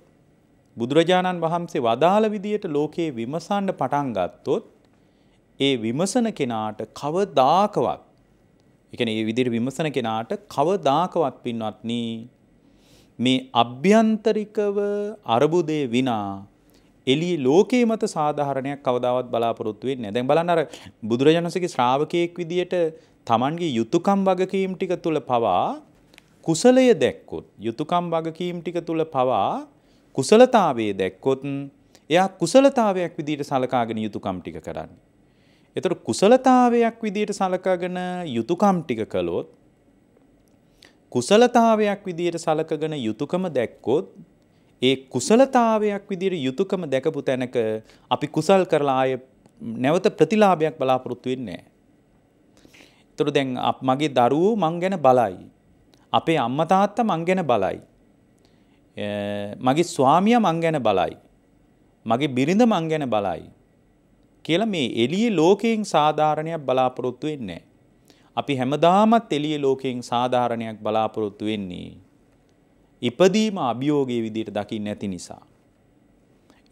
බුදුරජාණන් වහන්සේ වදාළ විදියට ලෝකේ විමසන්න පටන් ගත්තොත් ඒ විමසන කෙනාට කවදාකවත් ඒ කියන්නේ මේ විදිහට විමසන කෙනාට කවදාකවත් පින්වත්නි මේ අභ්‍යන්තරිකව අරබුදය විනා එලි ලෝකයේ මත සාධාරණයක් කවදාවත් බලාපොරොත්තු වෙන්නේ නැහැ. දැන් බලන්න අර බුදුරජාණන්සේගේ ශ්‍රාවකයෙක් විදියට Tamanගේ යුතුයකම් වගකීම් ටික තුල පවා කුසලය දැක්කොත් යුතුයකම් වගකීම් ටික තුල පවා කුසලතාවයේ දැක්කොත් එයා කුසලතාවයක් විදියට සලකාගෙන යුතුයකම් ටික කරන්නේ. එතකොට කුසලතාවයක් විදියට සලකාගෙන යුතුයකම් ටික කළොත් කුසලතාවයක් විදියට සලකගෙන යුතුයකම දැක්කොත් ඒ කුසලතාවයක් විදියට යුතුයකම දැකපු තැනක අපි කුසල් කරලා ආය නැවත ප්‍රතිලාභයක් බලාපොරොත්තු වෙන්නේ නැහැ. ඒතර දැන් මගේ දරුවෝ මං ගැන බලයි. අපේ අම්මා තාත්තා මං ගැන බලයි. මගේ ස්වාමියා මං ගැන බලයි. මගේ බිරිඳ මං ගැන බලයි. කියලා මේ එළියේ ලෝකයෙන් සාධාරණයක් බලාපොරොත්තු වෙන්නේ නැහැ. අපි හැමදාමත් එළිය ලෝකයෙන් සාධාරණයක් බලාපොරොත්තු වෙන්නේ ඉපදීම අභියෝගයේ විදිහට දකින්න නැති නිසා.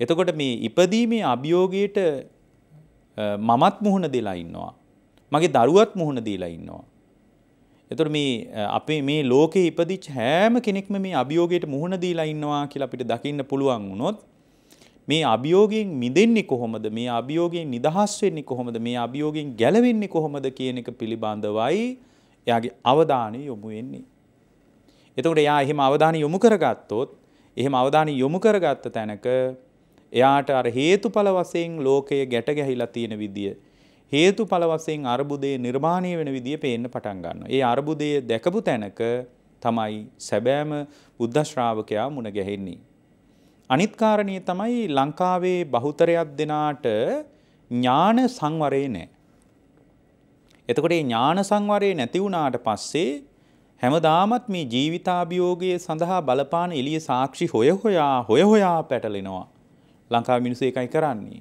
එතකොට මේ ඉපදීමේ අභියෝගයට මමත් මුහුණ දෙලා ඉන්නවා. මගේ දරුවත් මුහුණ දීලා ඉන්නවා. එතකොට මේ අපේ මේ ලෝකේ ඉපදිච්ච හැම කෙනෙක්ම මේ අභියෝගයට මුහුණ දීලා ඉන්නවා කියලා අපිට දකින්න පුළුවන් වුණොත් මේ අභියෝගයෙන් මිදෙන්නේ කොහොමද මේ අභියෝගයෙන් නිදහස් වෙන්නේ කොහොමද මේ අභියෝගයෙන් ගැලවෙන්නේ කොහොමද කියන එක පිළිබඳවයි එයාගේ අවධානය යොමු වෙන්නේ. එතකොට එයා එහෙම අවධානය යොමු කරගත්තොත් එහෙම අවධානය යොමු කරගත්ත තැනක එයාට අර හේතුඵල වශයෙන් ලෝකය ගැට ගැහිලා තියෙන විදිය හේතුඵල වශයෙන් අර්බුදයේ නිර්මාණය වෙන විදිය පේන්න පටන් ගන්නවා. ඒ අර්බුදයේ දැකපු තැනක තමයි සැබෑම බුද්ධ ශ්‍රාවකයා මුණ ගැහෙන්නේ. අනිත් කාරණිය තමයි ලංකාවේ බහුතරයක් දෙනාට ඥාන සංවරේ නැහැ. එතකොට මේ ඥාන සංවරේ නැති වුණාට පස්සේ හැමදාමත් මේ ජීවිතාභියෝගයේ සඳහා බලපාන එළිය සාක්ෂි හොය හොයා හොය හොයා පැටලෙනවා. ලංකාවේ මිනිස්සු ඒකයි කරන්නේ.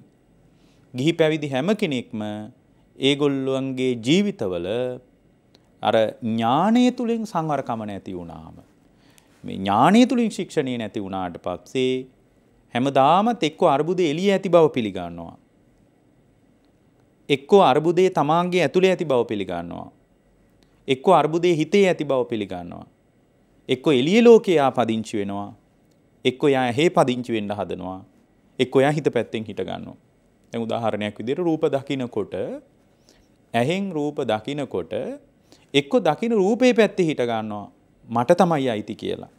ගිහි පැවිදි හැම කෙනෙක්ම ඒගොල්ලන්ගේ ජීවිතවල අර ඥානය තුළින් සංවරකම නැති වුණාම මේ ඥානය තුළින් ශික්ෂණය නැති වුණාට පස්සේ හැමදාමත් එක්කෝ අර්බුදය එළිය ඇති බව පිළිගන්නවා. එක්කෝ අර්බුදය තමාන්ගේ ඇතුළේ ඇති බව පිළිගන්නවා. එක්කෝ අර්බුදය හිතේ ඇති බව පිළිගන්නවා. එක්කෝ එළිය ලෝකයා පදිංචි වෙනවා. එක්කෝ යා ඇහේ පදිංචි වෙන්න හදනවා. එක්කෝ යා හිත පැත්තෙන් හිට ගන්නවා. දැන් උදාහරණයක් විදිහට රූප දකිනකොට ඇහෙන් රූප දකිනකොට එක්ක දකින රූපේ පැත්තේ හිට ගන්නවා. මට තමයි අයිති කියලා.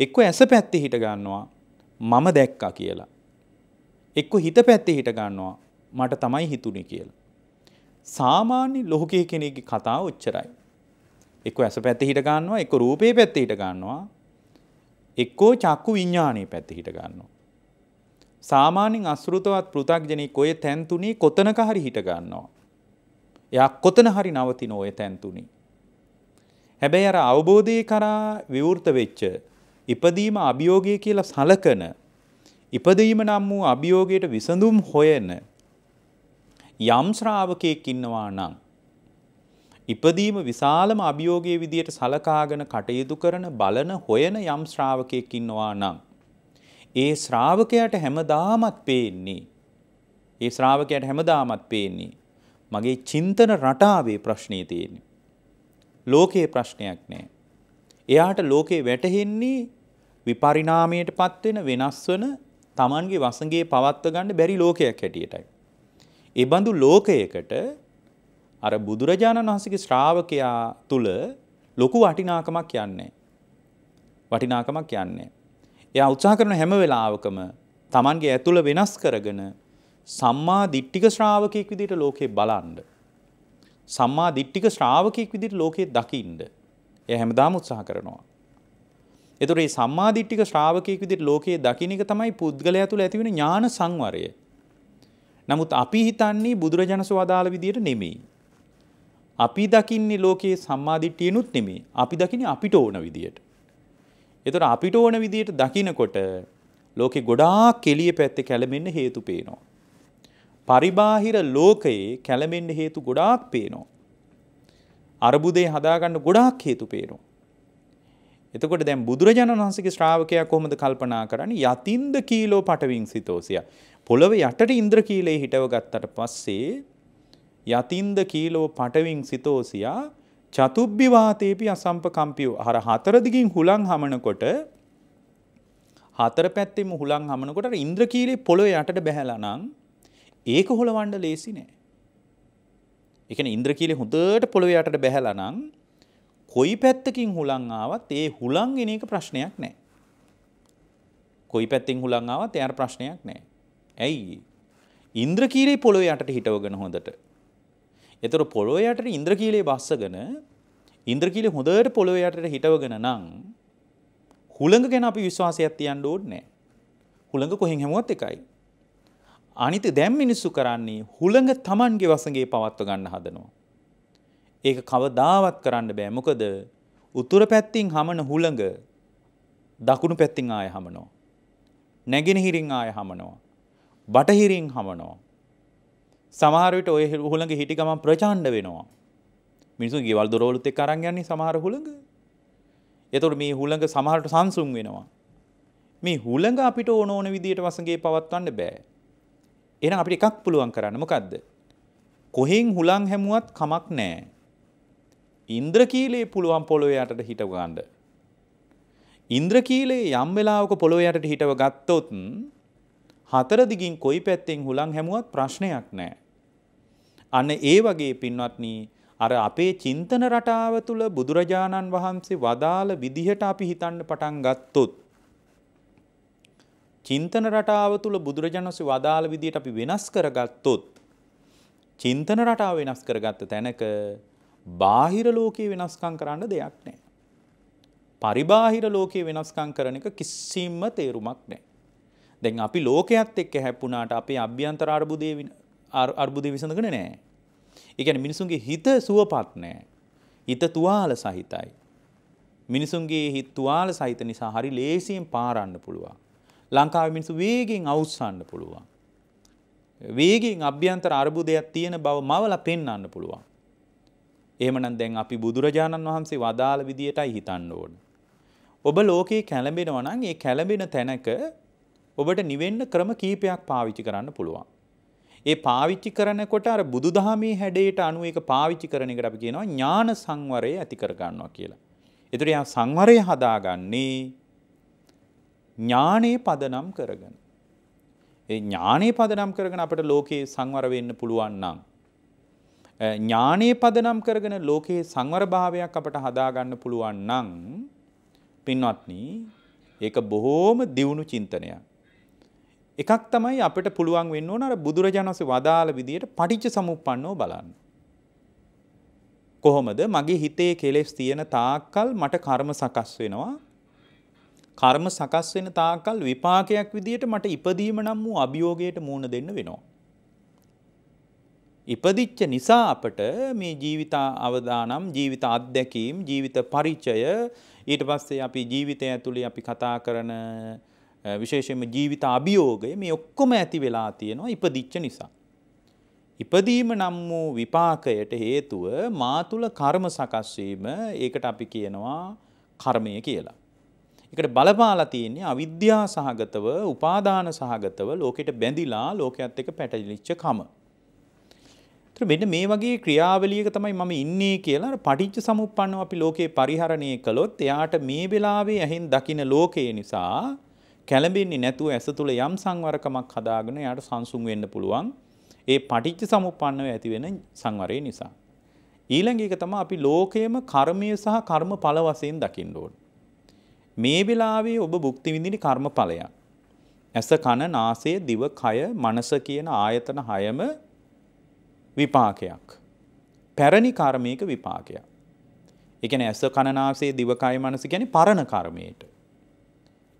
එක්ක ඇස පැත්තේ හිට ගන්නවා. මම දැක්කා කියලා. එක්ක හිත පැත්තේ හිට ගන්නවා මට තමයි හිතුනේ කියලා. සාමාන්‍ය ලෝකයේ කෙනෙක්ගේ කතා ඔච්චරයි. එක්ක ඇස පැත්තේ හිට ගන්නවා, එක්ක රූපේ පැත්තේ හිට ගන්නවා, එක්කෝ චක්කු විඤ්ඤාණය පැත්තේ හිට ගන්නවා. සාමාන්‍යයෙන් අසෘතවත් පෘථග්ජනෙක් ඔය තැන් තුනේ කොතනක හරි හිට ගන්නවා. එයා කොතන හරි නවතින ඔය තැන් තුනේ. හැබැයි අර අවබෝධය කරා විවෘත වෙච්ච ඉපදීම අභියෝගය කියලා සලකන ඉපදීම නම් වූ අභියෝගයට විසඳුම් හොයන යම් ශ්‍රාවකයෙක් ඉන්නවා නම් ඉපදීම විශාලම අභියෝගයේ විදියට සලකාගෙන කටයුතු කරන බලන හොයන යම් ශ්‍රාවකයෙක් ඉන්නවා නම් ඒ ශ්‍රාවකයාට හැමදාමත් පේන්නේ ඒ ශ්‍රාවකයාට හැමදාමත් පේන්නේ මගේ චින්තන රටාවේ ප්‍රශ්නේ තියෙන්නේ ලෝකයේ ප්‍රශ්නයක් නෑ එයාට ලෝකේ වැටහෙන්නේ විපරිණාමයට පත් වෙන වෙනස් වෙන Tamanගේ වසඟේ පවත්ව ගන්න බැරි ලෝකයක් හැටියටයි. ඒ බඳු ලෝකයකට අර බුදුරජාණන් වහන්සේගේ ශ්‍රාවකයා තුල ලොකු වටිනාකමක් යන්නේ. වටිනාකමක් යන්නේ. එයා උත්සාහ කරන හැම වෙලාවකම Tamange ඇතුළ වෙනස් කරගෙන සම්මා දිට්ඨික ශ්‍රාවකෙක් විදිහට ලෝකේ බලන්න. සම්මා දිට්ඨික ශ්‍රාවකෙක් විදිහට ලෝකේ දකින්න. එය හැමදාම උත්සාහ කරනවා. එතකොට මේ සම්මාදිට්ඨික ශ්‍රාවකයෙක් විදිහට ලෝකයේ දකින්න එක තමයි පුද්ගලයා තුළ ඇතිවෙන ඥාන සංවරය. නමුත් අපි හිතන්නේ බුදුරජාණන් සුවදාල විදිහට නෙමෙයි. අපි දකින්නේ ලෝකයේ සම්මාදිට්ඨියනුත් නෙමෙයි. අපි දකින්නේ අපිට ඕන විදිහට. එතකොට අපිට ඕන විදිහට දකිනකොට ලෝකේ ගොඩාක් කෙලිය පැත්තේ කැළමෙන්න හේතු පේනවා. පරිබාහිර ලෝකයේ කැළමෙන්න හේතු ගොඩාක් පේනවා. අරබුදේ හදාගන්න ගොඩාක් හේතු පේරු. එතකොට දැන් බුදුරජාණන් වහන්සේගේ ශ්‍රාවකයා කොහොමද කල්පනා කරන්නේ යතින්ද කීලෝ පටවින් සිතෝසිය. පොළව යටට ඉන්ද්‍ර කීලේ හිටව ගත්තට පස්සේ යතින්ද කීලෝ පටවින් සිතෝසියා චතුබ්බි වාතේපි අසම්ප කම්පියෝ අර හතර දිගින් හුලං හමනකොට හතර පැත්තෙම හුලං හමනකොට ඉන්ද්‍රකීලේ පොළොවේ යටට බැහැලා නම් ඒක හොලවන්න ලේසි නෑ. එකන ඉන්ද්‍රකීලෙ හොඳට පොළොවයටට බැහැලනං කොයි පැත්තකින් හුළං ආවත් ඒ හුළං එන එක ප්‍රශ්නයක් නෑ. කොයි පැත්තිෙන් හුළං ආවත් එයාට ප්‍රශ්නයක් නෑ. ඇයි ඉන්ද්‍රකීලේ පොළොව යටට හිටවගෙන හොඳට. එතර පොළොව යටට ඉන්ද්‍රකීලේ බස්සගෙන ඉන්ද්‍රකීලෙ හොඳට පොළොව යටට හිටවගෙන නං හුළඟ ගැන අපි විශ්වාසයක් තියන්න ඕඩ නෑ. හුළඟ කොහෙන් හැමුවත් එකයි. අනිත දැම් මිනිස්සු කරන්නේ හුළඟ තමන්ගේ වසගේ පවත්ව ගන්න හදනවා. ඒක කවදාවත් කරන්න බෑ මොකද උතුර පැත්තිං හමන හුළඟ දකුණු පැත්තිං ආය හමනෝ. නැගෙනහිරින් ආය හමනවා. බටහිරින් හමනෝ. සමහරට ඔය හුළඟ හිටි ගමන් ප්‍රචාණ්ඩ වෙනවා. මිනිසු ගෙවල් දොරවලුත් එක් අරංගන්නේ සමහර හුළඟ. එතොට මේ හුළඟ සමහරට සංසුම් වෙනවා. මේ හුළඟ අපිට ඕන ඕන විදියට වසගේ පවත්වන්න බෑ. එහෙනම් අපිට එකක් පුළුවන් කරන්න මොකද්ද? කොහෙන් හුලං හැමුවත් කමක් නැහැ. ඉන්ද්‍රකීලයේ පුළුවන් පොළොවේ යටට හිටව ගන්න. ඉන්ද්‍රකීලයේ යම් වෙලාවක පොළොවේ යටට හිටව ගත්තොත් හතර දිගින් කොයි පැත්තෙන් හුලං හැමුවත් ප්‍රශ්නයක් නැහැ. අන්න ඒ වගේ පින්වත්නි අර අපේ චින්තන රටාව තුළ බුදුරජාණන් වහන්සේ වදාළ විදිහට අපි හිතන්න පටන් ගත්තොත් චින්තන රටාව තුළ බුදුරජාණන්සේ වදාළ විදිහට අපි වෙනස් කරගත්තොත් චින්තන රටාව වෙනස් කරගත්ත තැනක බාහිර ලෝකයේ වෙනස්කම් කරන්න දෙයක් නැහැ. පරිබාහිර ලෝකයේ වෙනස්කම් කරන එක කිසිම තේරුමක් නැහැ. දැන් අපි ලෝකයේත් එක්ක හැප්පුණාට අපේ අභ්‍යන්තර අර්බුදයේ අර්බුදේ විසඳගෙන නැහැ. ඒ කියන්නේ මිනිසුන්ගේ හිත සුවපත් නැහැ. හිත තුවාල සහිතයි. මිනිසුන්ගේ හිත තුවාල සහිත නිසා හරි ලේසියෙන් පාරන්න පුළුවන්. ලංකාව මිනිසු වේගෙන් අවස්සන්න පුළුවන්. වේගෙන් අභ්‍යන්තර අරබුදයක් තියෙන බව මවල පෙන්වන්න පුළුවන්. එහෙමනම් දැන් අපි බුදුරජාණන් වහන්සේ වදාළ විදියටයි හිතන්න ඕන. ඔබ ලෝකේ කැළඹෙනවා නම් ඒ කැළඹෙන තැනක ඔබට නිවෙන්න ක්‍රම කීපයක් පාවිච්චි කරන්න පුළුවන්. ඒ පාවිච්චි කරනකොට අර බුදුදහමේ හැඩයට අනුව ඒක පාවිච්චි කරන එකට අපි කියනවා ඥාන සංවරය ඇති කර ගන්නවා කියලා. ඒතර යා සංවරය හදාගන්නේ ඥානයේ පදනම් කරගෙන. ඒ ඥානයේ පදනම් කරගෙන අපට ලෝකයේ සංවර වෙන්න පුළුවන් නම්. ඥානයේ පදනම් කරගෙන ලෝකයේ සංවර භාවයක් අපට හදාගන්න පුළුවන් නම් පින්වත්නි ඒක බොහෝම දියුණු චින්තනයක්. එකක් තමයි අපිට පුළුවන් වෙන්න ඕන අර බුදුරජාණන්සේ වදාළ විදියට පටිච්ච සමුප්පන්නෝ බලන්න. කොහොමද මගේ හිතේ කෙලෙස් තියෙන තාක්කල් මට කර්ම සකස් වෙනවා කර්ම සකස් වෙන තාකල් විපාකයක් විදියට මට ඉපදීම නම් වූ අභියෝගයට මුහුණ දෙන්න වෙනවා. ඉපදිච්ච නිසා අපට මේ ජීවිත අවදානම් ජීවිත අත්දැකීම් ජීවිත පරිචය ඊට පස්සේ අපි ජීවිතය ඇතුළේ අපි කතා කරන විශේෂයෙන්ම ජීවිත අභියෝගය මේ ඔක්කොම ඇති වෙලා තියෙනවා ඉපදිච්ච නිසා. ඉපදීම නම් වූ විපාකයට හේතුව මා තුළ කර්ම සකස් වීම ඒකට අපි කියනවා කර්මය කියලා. එකට බලපාලා තියෙන්නේ අවිද්‍යා සහගතව උපාදාන සහගතව ලෝකෙට බැඳිලා ලෝකයත් එක්ක පැටලිච්ච කම. ඒතර මෙන්න මේ වගේ ක්‍රියාවලියක තමයි මම ඉන්නේ කියලා අර පටිච්ච සමුප්පන්නව අපි ලෝකේ පරිහරණය කළොත් එයාට මේ වෙලාවේ ඇහෙන් දකින ලෝකය නිසා කැළඹෙන්නේ නැතුව ඇස තුළ යම් සංවරකමක් හදාගෙන එයාට සංසුන් වෙන්න පුළුවන් ඒ පටිච්ච සමුප්පන්නව ඇති වෙන සංවරය නිසා. ඊළඟ එක තමයි අපි ලෝකයේම කර්මය සහ කර්ම ඵල වශයෙන් දකින්න ඕනේ. මේ වෙලාවේ ඔබ භුක්ති විඳින කර්මඵලයක්. ඇස කන නාසය දිව කය මනස කියන ආයතන හයම විපාකයක්. පැරණි කර්මයක විපාකයක්. ඒ කියන්නේ ඇස කන නාසය දිව කය මනස කියන්නේ පරණ කර්මයට.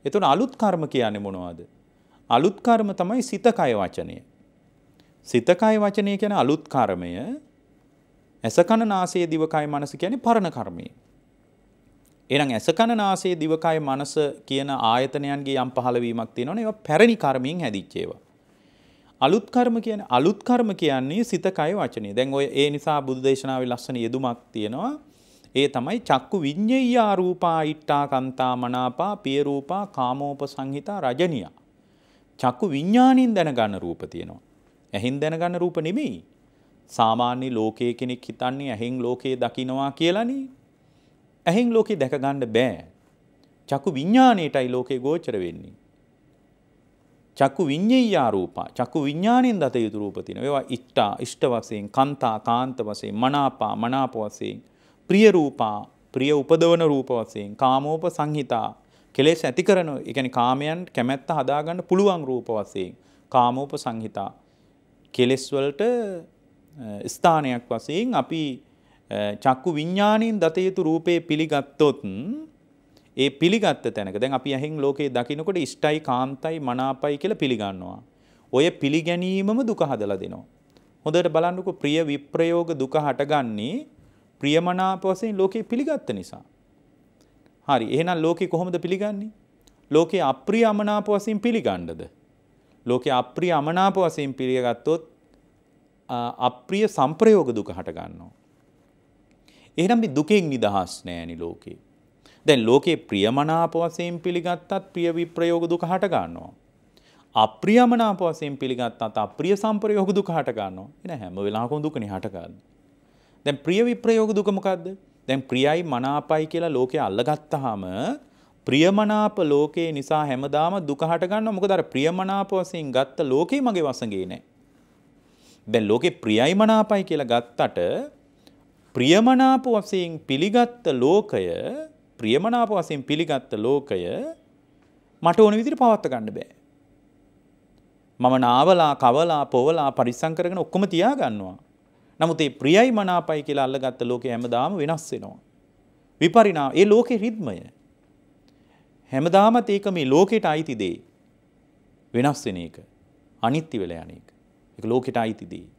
එතකොට අලුත් කර්ම කියන්නේ මොනවද? අලුත් කර්ම තමයි සිත කය වචනය. සිත කය වචනය කියන්නේ අලුත් කර්මය. ඇස කන නාසය දිව කය මනස කියන්නේ පරණ කර්මය. එහෙනම් ඇස කන නාසය දිවකය මනස කියන ආයතනයන්ගේ යම් පහළවීමක් තියෙනවනේ ඒවා පැරණි කර්මයෙන් හැදිච්ච ඒවා. අලුත් කර්ම කියන්නේ අලුත් කර්ම කියන්නේ සිත කය වචනේ. දැන් ඔය ඒ නිසා බුදු දේශනාවේ ලස්සන යෙදුමක් තියෙනවා. ඒ තමයි චක්කු විඤ්ඤයා රූපා ඉට්ටා කන්තා මනාපා පිය රූපා කාමෝප සංහිතා රජනියා. චක්කු විඤ්ඤාණින් දැනගන්න රූප තියෙනවා. ඇහෙන් දැනගන්න රූප නෙමෙයි. සාමාන්‍ය ලෝකයේ කෙනෙක් හිතන්නේ ඇහෙන් ලෝකේ දකින්නවා කියලානේ. ඇහෙන් ලෝකේ දැකගන්න බෑ. චක්කු විඤ්ඥානයටයි ලෝකේ ගෝචර වෙන්නේ. චක්කු විඤ්ඥයා රූප චක්කු විඤ්ඥානයෙන් දත යුතු රූපතින ඒවා ඉට්ටා ඉෂ්ට වසයෙන් කන්තා කාන්ත වසේ මනාපා මනාප වසයෙන් ප්‍රියරූපා ප්‍රිය උපදවන රූප වසයෙන් කාමෝප සංහිතා කෙලෙස් ඇති කරන එකන කාමයන් කැමැත්ත හදාගන්න පුළුවන් රූප වසයෙන් කාමෝප සංහිතා කෙලෙස්වලට ස්ථානයක් වසයෙන් අපි චක්කු විඤ්ඥානීන් දතයුතු රූපය පිළිගත්තොතුන් ඒ පිළිගත්ත තැනක දැන් අපි ඇහෙන් ලෝකයේ දකිනකොට ස්ටයි කාන්තයි මනාපයි කියලා පිළිගන්නවා. ඔය පිළිගැනීමම දුක හදලා දෙනවා. හොඳට බලන්නකෝ ප්‍රිය විප්‍රයෝග දුක හටගන්නේ ප්‍රියමනාප වශයෙන් ලෝකේ පිළිගත්ත නිසා. හරි. එහෙනම් ලෝකේ කොහොමද පිළිගන්නේ? ලෝකේ අප්‍රිය අමනාප වශයෙන් පිළිගන්නද? ලෝකේ අප්‍රිය අමනාප වශයෙන් පිළිගත්තොත් අප්‍රිය සංප්‍රයෝග දුක හට ගන්නවා. එහෙනම් මේ දුකෙන් නිදහස් නෑනේ ලෝකේ. දැන් ලෝකේ ප්‍රියමනාප වශයෙන් පිළිගත්තත් ප්‍රිය විප්‍රයෝග දුක හට ගන්නවා. අප්‍රියමනාප වශයෙන් පිළිගත්තත් අප්‍රිය සම්ප්‍රයෝග දුක හට ගන්නවා. එන හැම වෙලාවකම දුකනේ හට ගන්න. දැන් ප්‍රිය විප්‍රයෝග දුක මොකද්ද? දැන් ප්‍රියයි මනාපයි කියලා ලෝකේ අල්ලගත්තාම ප්‍රියමනාප ලෝකේ නිසා හැමදාම දුක හට ගන්නවා. මොකද අර ප්‍රියමනාප වශයෙන් ගත්ත ලෝකේ මගේ වසඟේ නැහැ. දැන් ලෝකේ ප්‍රියයි මනාපයි කියලා ගත්තට ප්‍රියමනාප වසයෙන් පිළිගත්ත ලෝකය ප්‍රියමනාප වසයෙන් පිළිගත්ත ලෝකය මට ඕන විදිරි පවත්ත ගන්න බෑ. මම නාවලා කවලා පොවලා පරිස්සං කරගෙන ඔක්කොම තියා ගන්නවා. නමුත් ඒ ප්‍රියයි මනාපයි කියලා අල්ලගත්ත ලෝකෙ හැමදාම වෙනස් වෙනවා. විපරිණා ඒ ලෝකේ රිද්මය. හැමදාමත් ඒක මේ ලෝකෙට අයිති දේ. වෙනස් වෙන එක. අනිත්‍ය වෙලා යන එක. ඒක ලෝකෙට අයිති දේ.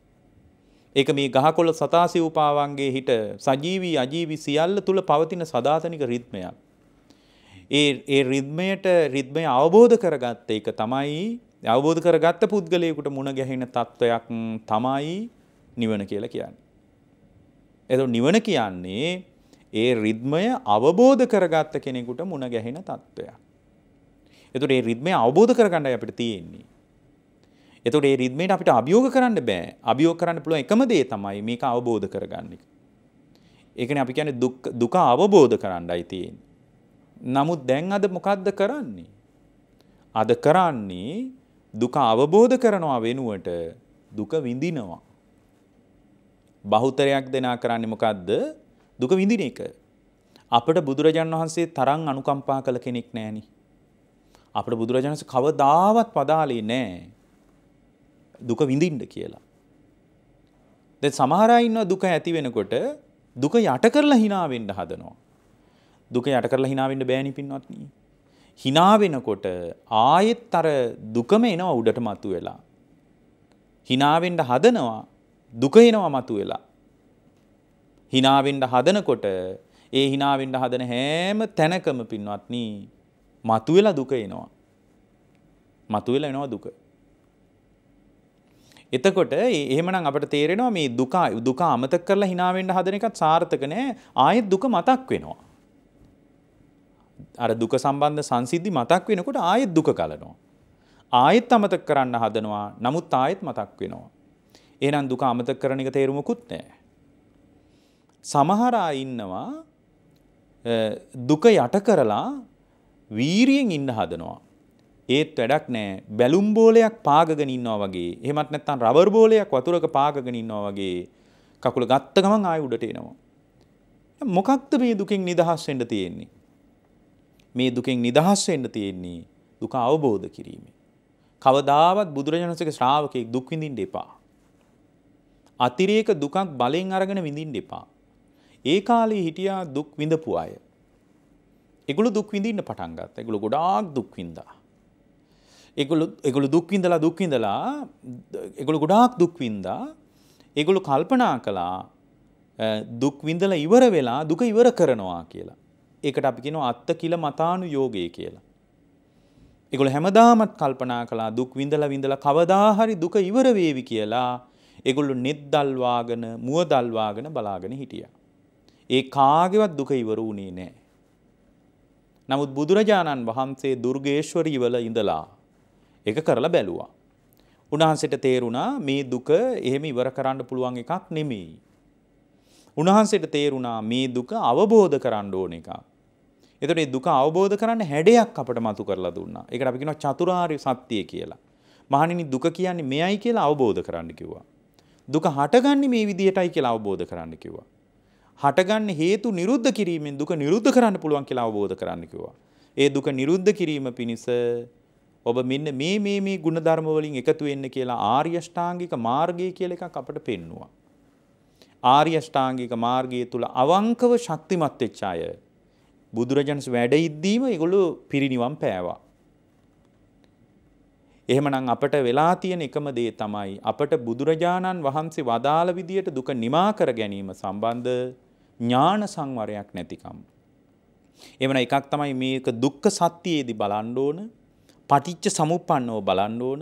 ඒක මේ ගහකොළ සතාසිව්පාවන්ගේ හිට සජීවී අජීවි සියල්ල තුළ පවතින සදාතනික රිද්මයක්. ඒ ඒ රිද්මයට රිද්මය අවබෝධ කරගත්ත එක තමයි අවබෝධ කරගත්ත පුද්ගලයෙකුට මුණ ගැහෙන තත්ත්වයක් තමයි නිවන කියලා කියන්නේ. එතකොට නිවන කියන්නේ ඒ රිද්මය අවබෝධ කරගත්ත කෙනෙකුට මුණ ගැහෙන තත්ත්වයක්. එතකොට ඒ රිද්මය අවබෝධ කරගන්නයි අපිට තියෙන්නේ. එතකොට ඒ රිද්මයට අපිට අභියෝග කරන්න බෑ. අභියෝග කරන්න පුළුවන් එකම දේ තමයි මේක අවබෝධ කරගන්න එක. ඒකනේ අපි කියන්නේ දුක් දුක අවබෝධ කරන්නයි තියෙන්නේ. නමුත් දැන් අද මොකද්ද කරන්නේ? අද කරන්නේ දුක අවබෝධ කරනවා වෙනුවට දුක විඳිනවා. බහුතරයක් දෙනා කරන්නේ මොකද්ද? දුක විඳින එක. අපට බුදුරජාන් වහන්සේ තරම් අනුකම්පා කළ කෙනෙක් නැහෙනි. අපට බුදුරජාණන් වහන්සේ කවදාවත් පදාලේ නැහැ. දුක විඳින්ඩ කියලා. දෙ සමහරයින්න දුක ඇති වෙනකොට දුක යට කරලා හිනාවෙන්ඩ හදනවා. දුක යට කරලා හිනාවෙන්ඩ බෑණි පින්වත්න. හිනාවෙනකොට ආයෙත් අර දුකම එනවා උඩට මතු වෙලා. හිනාවෙන්ඩ හදනවා දුක එනවා මතු වෙලා. හිනාවෙන්ඩ හදනකොට ඒ හිනාවෙන්ඩ හදන හෑම තැනකම පින්වත්නී මතුවෙලා දුක එනවා. මතුවෙලා එනවා දුක. එතකොට එහෙමනම් අපට තේරෙනවා මේ දුක දුක අමතක කරලා hina වෙන්න හදන එකත් සාර්ථක නෑ ආයෙත් දුක මතක් වෙනවා අර දුක සම්බන්ධ සංසිද්ධි මතක් වෙනකොට ආයෙත් දුක කලනවා ආයෙත් අමතක කරන්න හදනවා නමුත් ආයෙත් මතක් වෙනවා එහෙනම් දුක අමතක කරන එක තේරුමකුත් නෑ සමහර අය ඉන්නවා දුක යට කරලා වීරියෙන් ඉන්න හදනවා ඒත් වැඩක් නෑ බැලුම් බෝලයක් පාගගෙන ඉන්නවා වගේ එහෙමත් නැත්නම් රබර් බෝලයක් වතුරක පාගගෙන ඉන්නවා වගේ කකුල ගත්ත ගමන් ආයෙ උඩට එනවා. මොකක්ද මේ දුකෙන් නිදහස් වෙන්න තියෙන්නේ? මේ දුකෙන් නිදහස් වෙන්න තියෙන්නේ දුක අවබෝධ කිරීමෙන්. කවදාවත් බුදුරජාණන්සේගේ ශ්‍රාවකෙක් දුක් විඳින්න එපා. අතිරේක දුකක් බලෙන් අරගෙන විඳින්න එපා. ඒ කාලේ හිටියා දුක් විඳපු අය. ඒගොල්ලෝ දුක් විඳින්න පටන් ගත්තා. ඒගොල්ලෝ ගොඩාක් දුක් විඳා. එකොළු එකොළු දුක්විඳලා දුක්විඳලා එකොළු ගොඩාක් දුක්වින්දා එකොළු කල්පනා කළා දුක්විඳල ඉවර වෙලා දුක ඉවර කරනවා කියලා. ඒකට අපි කෙන අත්ත කියල මතානු යෝගය කියලා. එකොළ හැමදාමත් කල්පනා කලා දුක් විඳල විඳල කවදාහරි දුක ඉවරවේවි කියලා එගොල්ලු නෙද්දල්වාගෙන මුවදල්වාගෙන බලාගෙන හිටිය. ඒ කාගෙවත් දුක ඉවර වුණේ නෑ. නමුත් බුදුරජාණන් වහන්සේ දුර්ගේශ්වරීවල ඉඳලා ඒක කරලා බැලුවා. උන්වහන්සේට තේරුණා මේ දුක එහෙම ඉවර කරන්න පුළුවන් එකක් නෙමෙයි. උන්වහන්සේට තේරුණා මේ දුක අවබෝධ කරන්න ඕන එකක්. එතකොට මේ දුක අවබෝධ කරන්න හැඩයක් අපට මතු කරලා දුන්නා. ඒකට අපි කියනවා චතුරාර්ය සත්‍ය කියලා. මහණෙනි දුක කියන්නේ මෙයයි කියලා අවබෝධ කරන්න කිව්වා. දුක හටගන්නේ මේ විදියටයි කියලා අවබෝධ කරන්න කිව්වා. හටගන්න හේතු නිරුද්ධ කිරීමෙන් දුක නිරුද්ධ කරන්න පුළුවන් කියලා අවබෝධ කරන්න කිව්වා. ඒ දුක නිරුද්ධ කිරීම පිණිස ඔබ මෙන්න මේ මේ මේ ಗುಣධර්ම වලින් එකතු වෙන්න කියලා ආර්ය ෂ්ටාංගික මාර්ගය කියලා එකක් අපට පෙන්නවා. ආර්ය ෂ්ටාංගික මාර්ගය තුල අවංකව ශක්තිමත් වෙච්ච අය බුදුරජාණන් වැඩ ඉද්දීම ඒගොල්ලෝ පිරිණිවන් පෑවා. එහෙමනම් අපට වෙලා තියෙන එකම දේ තමයි අපට බුදුරජාණන් වහන්සේ වදාළ විදියට දුක නිමා කර ගැනීම සම්බන්ධ ඥාන සංවරයක් නැතිකම්. එවන එකක් තමයි මේක දුක්ඛ සත්‍යයේදී බලන්න ඕනේ පටිච්ච සමුප්පන්නව බලන්න ඕන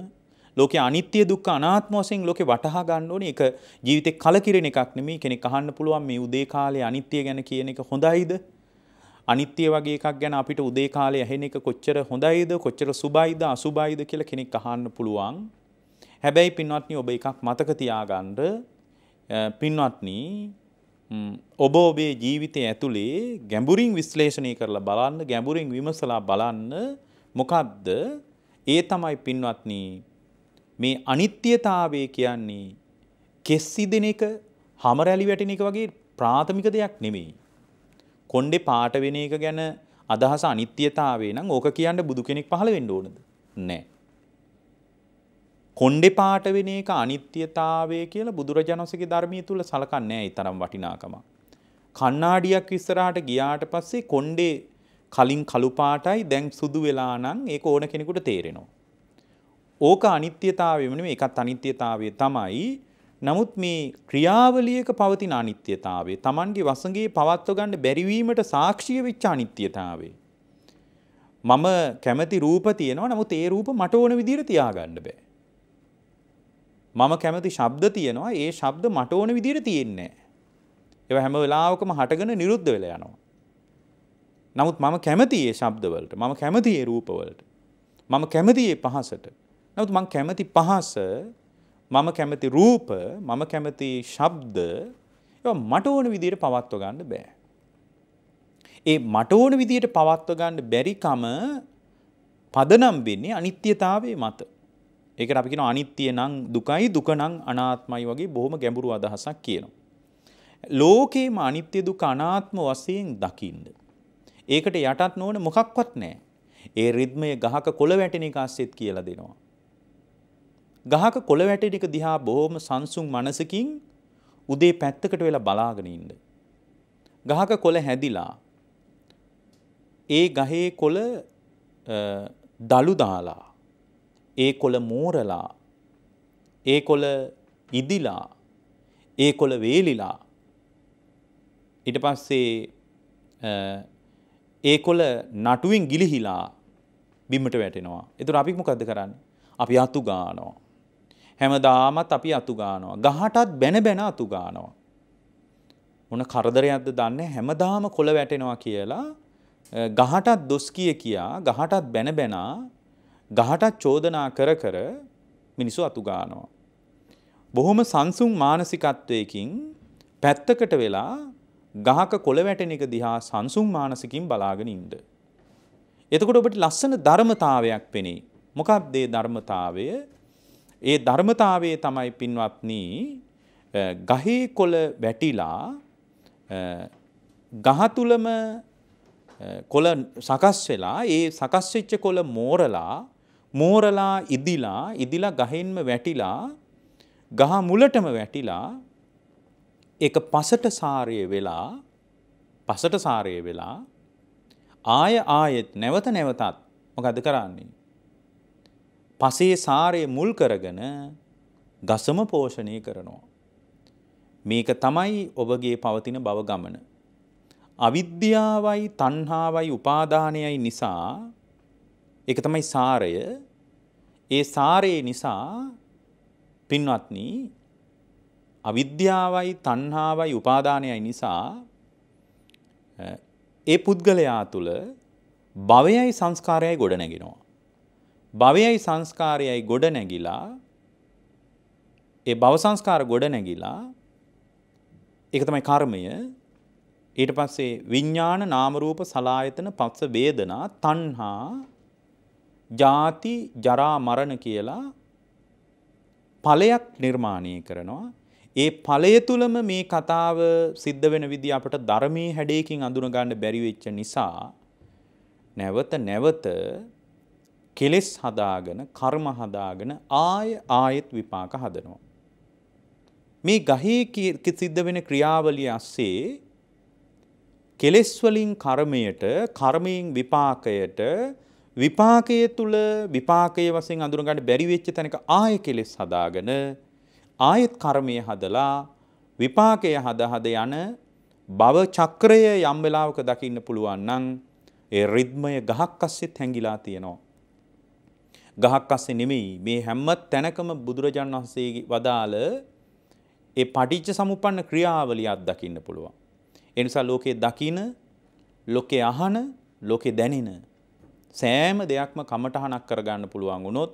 ලෝක අනිත්‍ය දුක් අනාත්ම වශයෙන් ලෝකේ වටහා ගන්න ඕනේ. ඒක ජීවිතේ කලකිරෙන එකක් නෙමෙයි. කෙනෙක් අහන්න පුළුවන් මේ උදේ කාලේ අනිත්‍ය ගැන කියන එක හොඳයිද? අනිත්‍ය වගේ එකක් ගැන අපිට උදේ කාලේ ඇහෙන එක කොච්චර හොඳයිද? කොච්චර සුබයිද? අසුබයිද කියලා කෙනෙක් අහන්න පුළුවන්. හැබැයි පින්වත්නි ඔබ එකක් මතක තියාගන්න පින්වත්නි ඔබ ඔබේ ජීවිතය ඇතුලේ ගැඹුරින් විශ්ලේෂණය කරලා බලන්න, ගැඹුරින් විමසලා බලන්න මොකක්ද ඒ තමයි පින්වත්න මේ අනිත්‍යතාවය කියන්නේ කෙස්සි දෙන එක හමරැලි වැටෙන එක වගේ ප්‍රාථමික දෙයක් නෙමෙයි. කොණ්ඩෙ පාට වෙන එක ගැන අදහස අනිත්‍යතාවේ නම් ඕක කියන්න බුදු කෙනෙක් පහළ වෙන්න ඕනද? නෑ. කොණ්ඩෙ පාට වෙන එක අනිත්‍යතාවය කියලා බුදුරජාණන්සේගේ ධර්මයේ තුල සලකන්නේ නැහැ තරම් වටිනාකම. කණ්ණාඩියක් ඉස්සරහට ගියාට පස්සේ කොණ්ඩේ කලින් කළු පාටයි දැන් සුදු වෙලා නම් ඒක ඕන කෙනෙකුට තේරෙනවා. ඕක අනිත්‍යතාවයම නෙමෙයි ඒකත් අනිත්‍යතාවය තමයි. නමුත් මේ ක්‍රියාවලියක පවතින අනිත්‍යතාවය Tamange වසඟේ පවත්ව ගන්න බැරි වීමට සාක්ෂිය වෙච්ච අනිත්‍යතාවය. මම කැමති රූප තියෙනවා නමුත් ඒ රූප මට ඕන විදිහට තියාගන්න බෑ. මම කැමති ශබ්ද තියෙනවා ඒ ශබ්ද මට ඕන විදිහට තියෙන්නේ නෑ. ඒව හැම වෙලාවකම හටගෙන නිරුද්ධ වෙලා යනවා. නමුත් මම කැමතියේ ශබ්දවලට මම කැමතියේ රූපවලට මම කැමතියේ පහසට නමුත් මං කැමති පහස මම කැමති රූප මම කැමති ශබ්ද ඒවා මට ඕන විදියට පවත්ව ගන්න බෑ. ඒ මට ඕන විදියට පවත්ව ගන්න බැරිකම පදනම් වෙන්නේ අනිත්‍යතාවයේ මත. ඒකට අපි කියනවා අනිත්‍ය නම් දුකයි දුක නම් අනාත්මයි වගේ බොහොම ගැඹුරු අදහසක් කියනවා. ලෝකේම අනිත්‍ය දුක අනාත්ම වශයෙන් දකින්න. ඒකට යටත් නොවන මොකක්වත් නැහැ. ඒ රිද්මය ගහක කොළ වැටෙන එක අස්සෙත් කියලා දෙනවා. ගහක කොළ වැටෙන එක දිහා බොහොම සංසුන් මනසකින් උදේ පැත්තකට වෙලා බලාගෙන ඉන්න. ගහක කොළ හැදිලා ඒ ගහේ කොළ දලු දාලා ඒ කොළ මෝරලා ඒ කොළ ඉදිලා ඒ කොළ වේලිලා ඊට පස්සේ ඒ කොළ නටුවෙන් ගිලිහිලා බිම්මට වැටෙනවා. එතුර අපි මොකක්ද කරන්න. අපි අතු ගානවා. හැමදාමත් අපි අතු ගානවා. ගහටත් බැන බැන අතු ගානවා. මොන කරදරයක්ද දන්නේ හැමදාම කොළ වැටෙනවා කියලා ගහටත් දොස් කිය කියා ගහටත් බැන බැනා ගහටත් චෝදනා කර කර මිනිසු අතු ගානවා. බොහොම සංසුන් මානසිකත්වයකින් පැත්තකට වෙලා ගහක කොළ වැටෙන එක දිහා සංසුන් මානසිකින් බලාගෙන ඉන්න. එතකොට ඔබට ලස්සන ධර්මතාවයක් පෙනේ. මොකක්ද ඒ ධර්මතාවය? ඒ ධර්මතාවයේ තමයි පින්වත්නි ගහේ කොළ වැටිලා ගහ තුලම කොළ සකස් වෙලා ඒ සකස් වෙච්ච කොළ මෝරලා මෝරලා ඉදිලා ඉදිලා ගහින්ම වැටිලා ගහ මුලටම වැටිලා එක පසට සාරය වෙලා පසට සාරය වෙලා ආය ආයෙත් නැවත නැවතත් මොකද කරන්නේ. පසේ සාරය මුල් කරගෙන ගසම පෝෂණය කරනවා. මේක තමයි ඔබගේ පවතින බව ගමන. අවිද්‍යාවයි තණ්හාවයි උපාදානයයි නිසා එක තමයි සාරය ඒ සාරයේ නිසා පින්වත්නී අවිද්‍යාවයි තණ්හාවයි උපාදානයයි නිසා ඒ පුද්ගලයා තුළ භවයයි සංස්කාරයයි ගොඩ නැගෙනවා. භවයයි සංස්කාරයයි ගොඩ නැගිලා ඒ භව සංස්කාර ගොඩ නැගිලා ඒක තමයි කර්මය ඊට පස්සේ විඥාන නාම රූප සලායතන පස්ස වේදනා තණ්හා ජාති ජරා මරණ කියලා ඵලයක් නිර්මාණය කරනවා ඒ ඵලය තුලම මේ කතාව සිද්ධ වෙන විදිහ අපට ධර්මයේ හැඩයකින් අඳුන ගන්න බැරි වෙච්ච නිසා නැවත නැවත කෙලෙස් හදාගෙන කර්ම හදාගෙන ආය ආයෙත් විපාක හදනවා. මේ ගහේ සිද්ධ වෙන ක්‍රියාවලිය ඇස්සේ කෙලෙස් වලින් කර්මයට කර්මයෙන් විපාකයට විපාකයේ තුල විපාකයේ වශයෙන් අඳුරගන්න බැරි වෙච්ච තැනක ආය කෙලෙස් හදාගෙන ආයෙත් කර්මය හදලා විපාකය හද හද යන භව චක්‍රය යම් වෙලාවක දකින්න පුළුවන් නම් ඒ රිද්මය ගහක් අස්සෙත් හැංගිලා තියෙනවා. ගහක් අස්සේ නෙමෙයි මේ හැම තැනකම බුදුරජාණන් වහන්සේ වදාළ ඒ පටිච්ච සමුප්පන්න ක්‍රියාවලියක් දකින්න පුළුවන්. ඒ නිසා ලෝකේ දකින, ලෝකේ අහන, ලෝකේ දැනෙන සෑම දෙයක්ම කමටහනක් කරගන්න පුළුවන් වුණොත්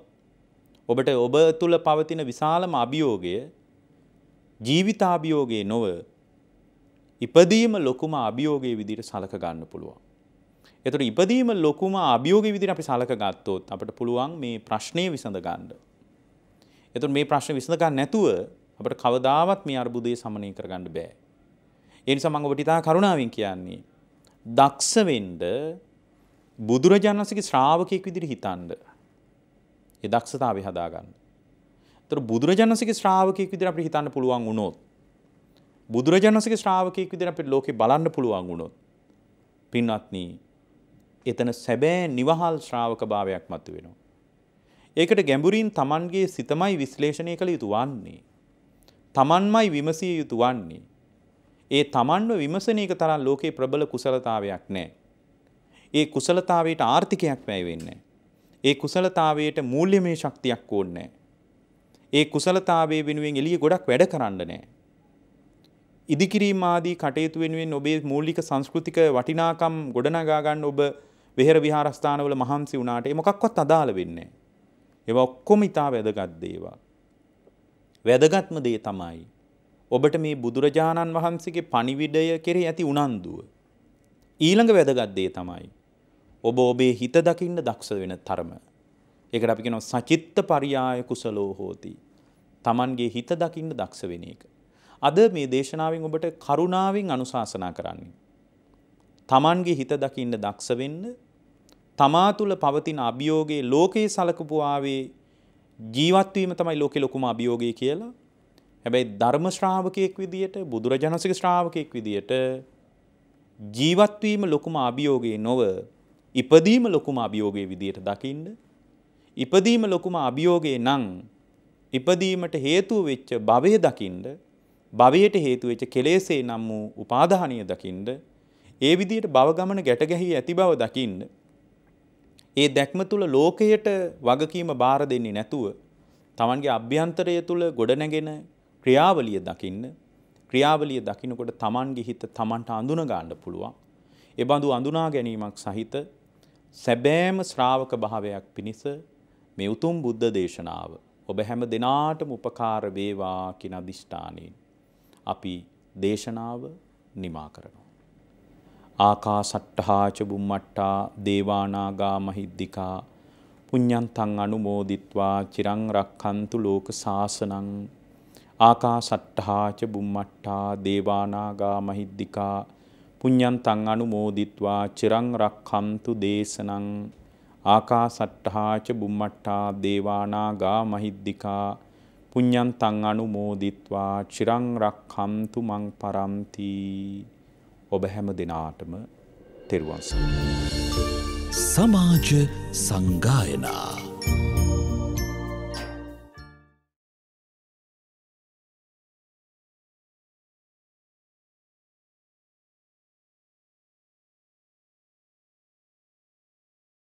ඔබට ඔබ තුළ පවතින විශාලම අභියෝගය ජීවිතාභියෝගයේ නොව ඉපදීම ලොකුම අභියෝගයේ විදිහට සලක ගන්න පුළුවන්. එතකොට ඉපදීම ලොකුම අභියෝගයේ විදිහට අපි සලක ගත්තොත් අපිට පුළුවන් මේ ප්‍රශ්නේ විසඳ ගන්න. එතකොට මේ ප්‍රශ්නේ විසඳ ගන්න නැතුව අපිට කවදාවත් මේ අර්බුදය සමනය කරගන්න බෑ. ඒ නිසා මම ඔබට ඉතා කරුණාවෙන් කියන්නේ දක්ෂ වෙන්න බුදුරජාණන්සේගේ ශ්‍රාවකෙක් විදිහට හිතන්නේ ඒ දක්ෂතාවය හදාගන්න. ඒතර බුදුරජාණන්සේගේ ශ්‍රාවකෙක් විදිහට අපිට හිතන්න පුළුවන් වුණොත් බුදුරජාණන්සේගේ ශ්‍රාවකෙක් විදිහට අපිට ලෝකේ බලන්න පුළුවන් වුණොත් පින්වත්නි එතන සැබෑ නිවහල් ශ්‍රාවක භාවයක් මතුවෙනවා. ඒකට ගැඹුරින් Tamanගේ සිතමයි විශ්ලේෂණය කළ යුතු වන්නේ. Tamanමයි විමසිය යුතු වන්නේ. ඒ Tamanව විමසන එක තරම් ලෝකේ ප්‍රබල කුසලතාවයක් නැහැ. ඒ කුසලතාවයට ආර්ථිකයක් වැය වෙන්නේ නැහැ. ඒ කුසලතාවයට මූල්‍යමය ශක්තියක් ඕනේ ඒ කුසලතාවයේ වෙනුවෙන් එළිය ගොඩක් වැඩ කරන්න නෑ. ඉදිකිරීම ආදී කටයුතු වෙනුවෙන් ඔබේ මූලික සංස්කෘතික වටිනාකම් ගොඩනගා ගන්න ඔබ වෙහෙර විහාරස්ථානවල මහන්සි වුණාට ඒ මොකක්වත් අදාළ වෙන්නේ නෑ. ඒවා ඔක්කොම ඊටා වැදගත් දේවල්. වැදගත්ම දේ තමයි ඔබට මේ බුදුරජාණන් වහන්සේගේ පණිවිඩය කෙරෙහි ඇති උනන්දුව. ඊළඟ වැදගත් දේ තමයි ඔබ ඔබේ හිත දකින්න දක්ෂ වෙන තරම. ඒකට අපි කියනවා සචිත්ත පරියාය කුසලෝ හෝති. Tamanගේ හිත දකින්න දක්ෂ වෙන එක. අද මේ දේශනාවෙන් ඔබට කරුණාවෙන් අනුශාසනා කරන්නේ. Tamanගේ හිත දකින්න දක්ෂ වෙන්න තමා තුළ පවතින අභියෝගයේ ලෝකයේ සලකපු ආවේ ජීවත් වීම තමයි ලෝකේ ලොකුම අභියෝගය කියලා. හැබැයි ධර්ම ශ්‍රාවකයෙක් විදියට බුදුරජාණන්සේගේ ශ්‍රාවකයෙක් විදියට ජීවත් වීම ලොකුම අභියෝගය නොවේ ඉපදීම ලොකුම අභියෝගය විදියට දකින්න. ඉපදීම ලොකුම අභියෝගේ නං ඉපදීමට හේතුව වෙච්ච භවය දකින්න භවයට හේතු වෙච්ච කෙලෙසේ නම් වූ උපාදානීය දකින්න ඒ විදියට භව ගමන ගැට ගැහි ඇති බව දකින්න ඒ දැක්ම තුල ලෝකයට වගකීම බාර දෙන්නේ නැතුව Tamanගේ අභ්‍යන්තරය තුල ගොඩනැගෙන ක්‍රියාවලිය දකින්න ක්‍රියාවලිය දකින්නකොට Tamanගේ හිත Tamanට අඳුන ගන්න පුළුවන් ඒ බඳු අඳුනා ගැනීමක් සහිත සැබෑම ශ්‍රාවක භාවයක් පිණිස මේ උතුම් බුද්ධ දේශනාව ඔබ හැම දෙනාටම උපකාර වේවා කියන අදිෂ්ඨානයෙන් අපි දේශනාව නිමා කරනවා. ආකාසට්ටහා ච බුම්මට්ටා දේවානාගා මහිද්దికා පුඤ්ඤන්තං අනුමෝදිත්වා චිරං රක්ඛන්තු ලෝක සාසනං ආකාසට්ටහා ච බුම්මට්ටා දේවානාගා මහිද්దికා පුඤ්ඤන්තං අනුමෝදිත්වා චිරං රක්ඛන්තු දේශනං ආකාසට්ඨා ච බුම්මට්ඨා දේවානාගා මහිද්దికා පුඤ්ඤන්තං අනුමෝදිත්වා චිරං රක්ඛන්තු මං පරන්ති ඔබ හැම දිනාටම තෙරුවන් සමාජ සංගායනා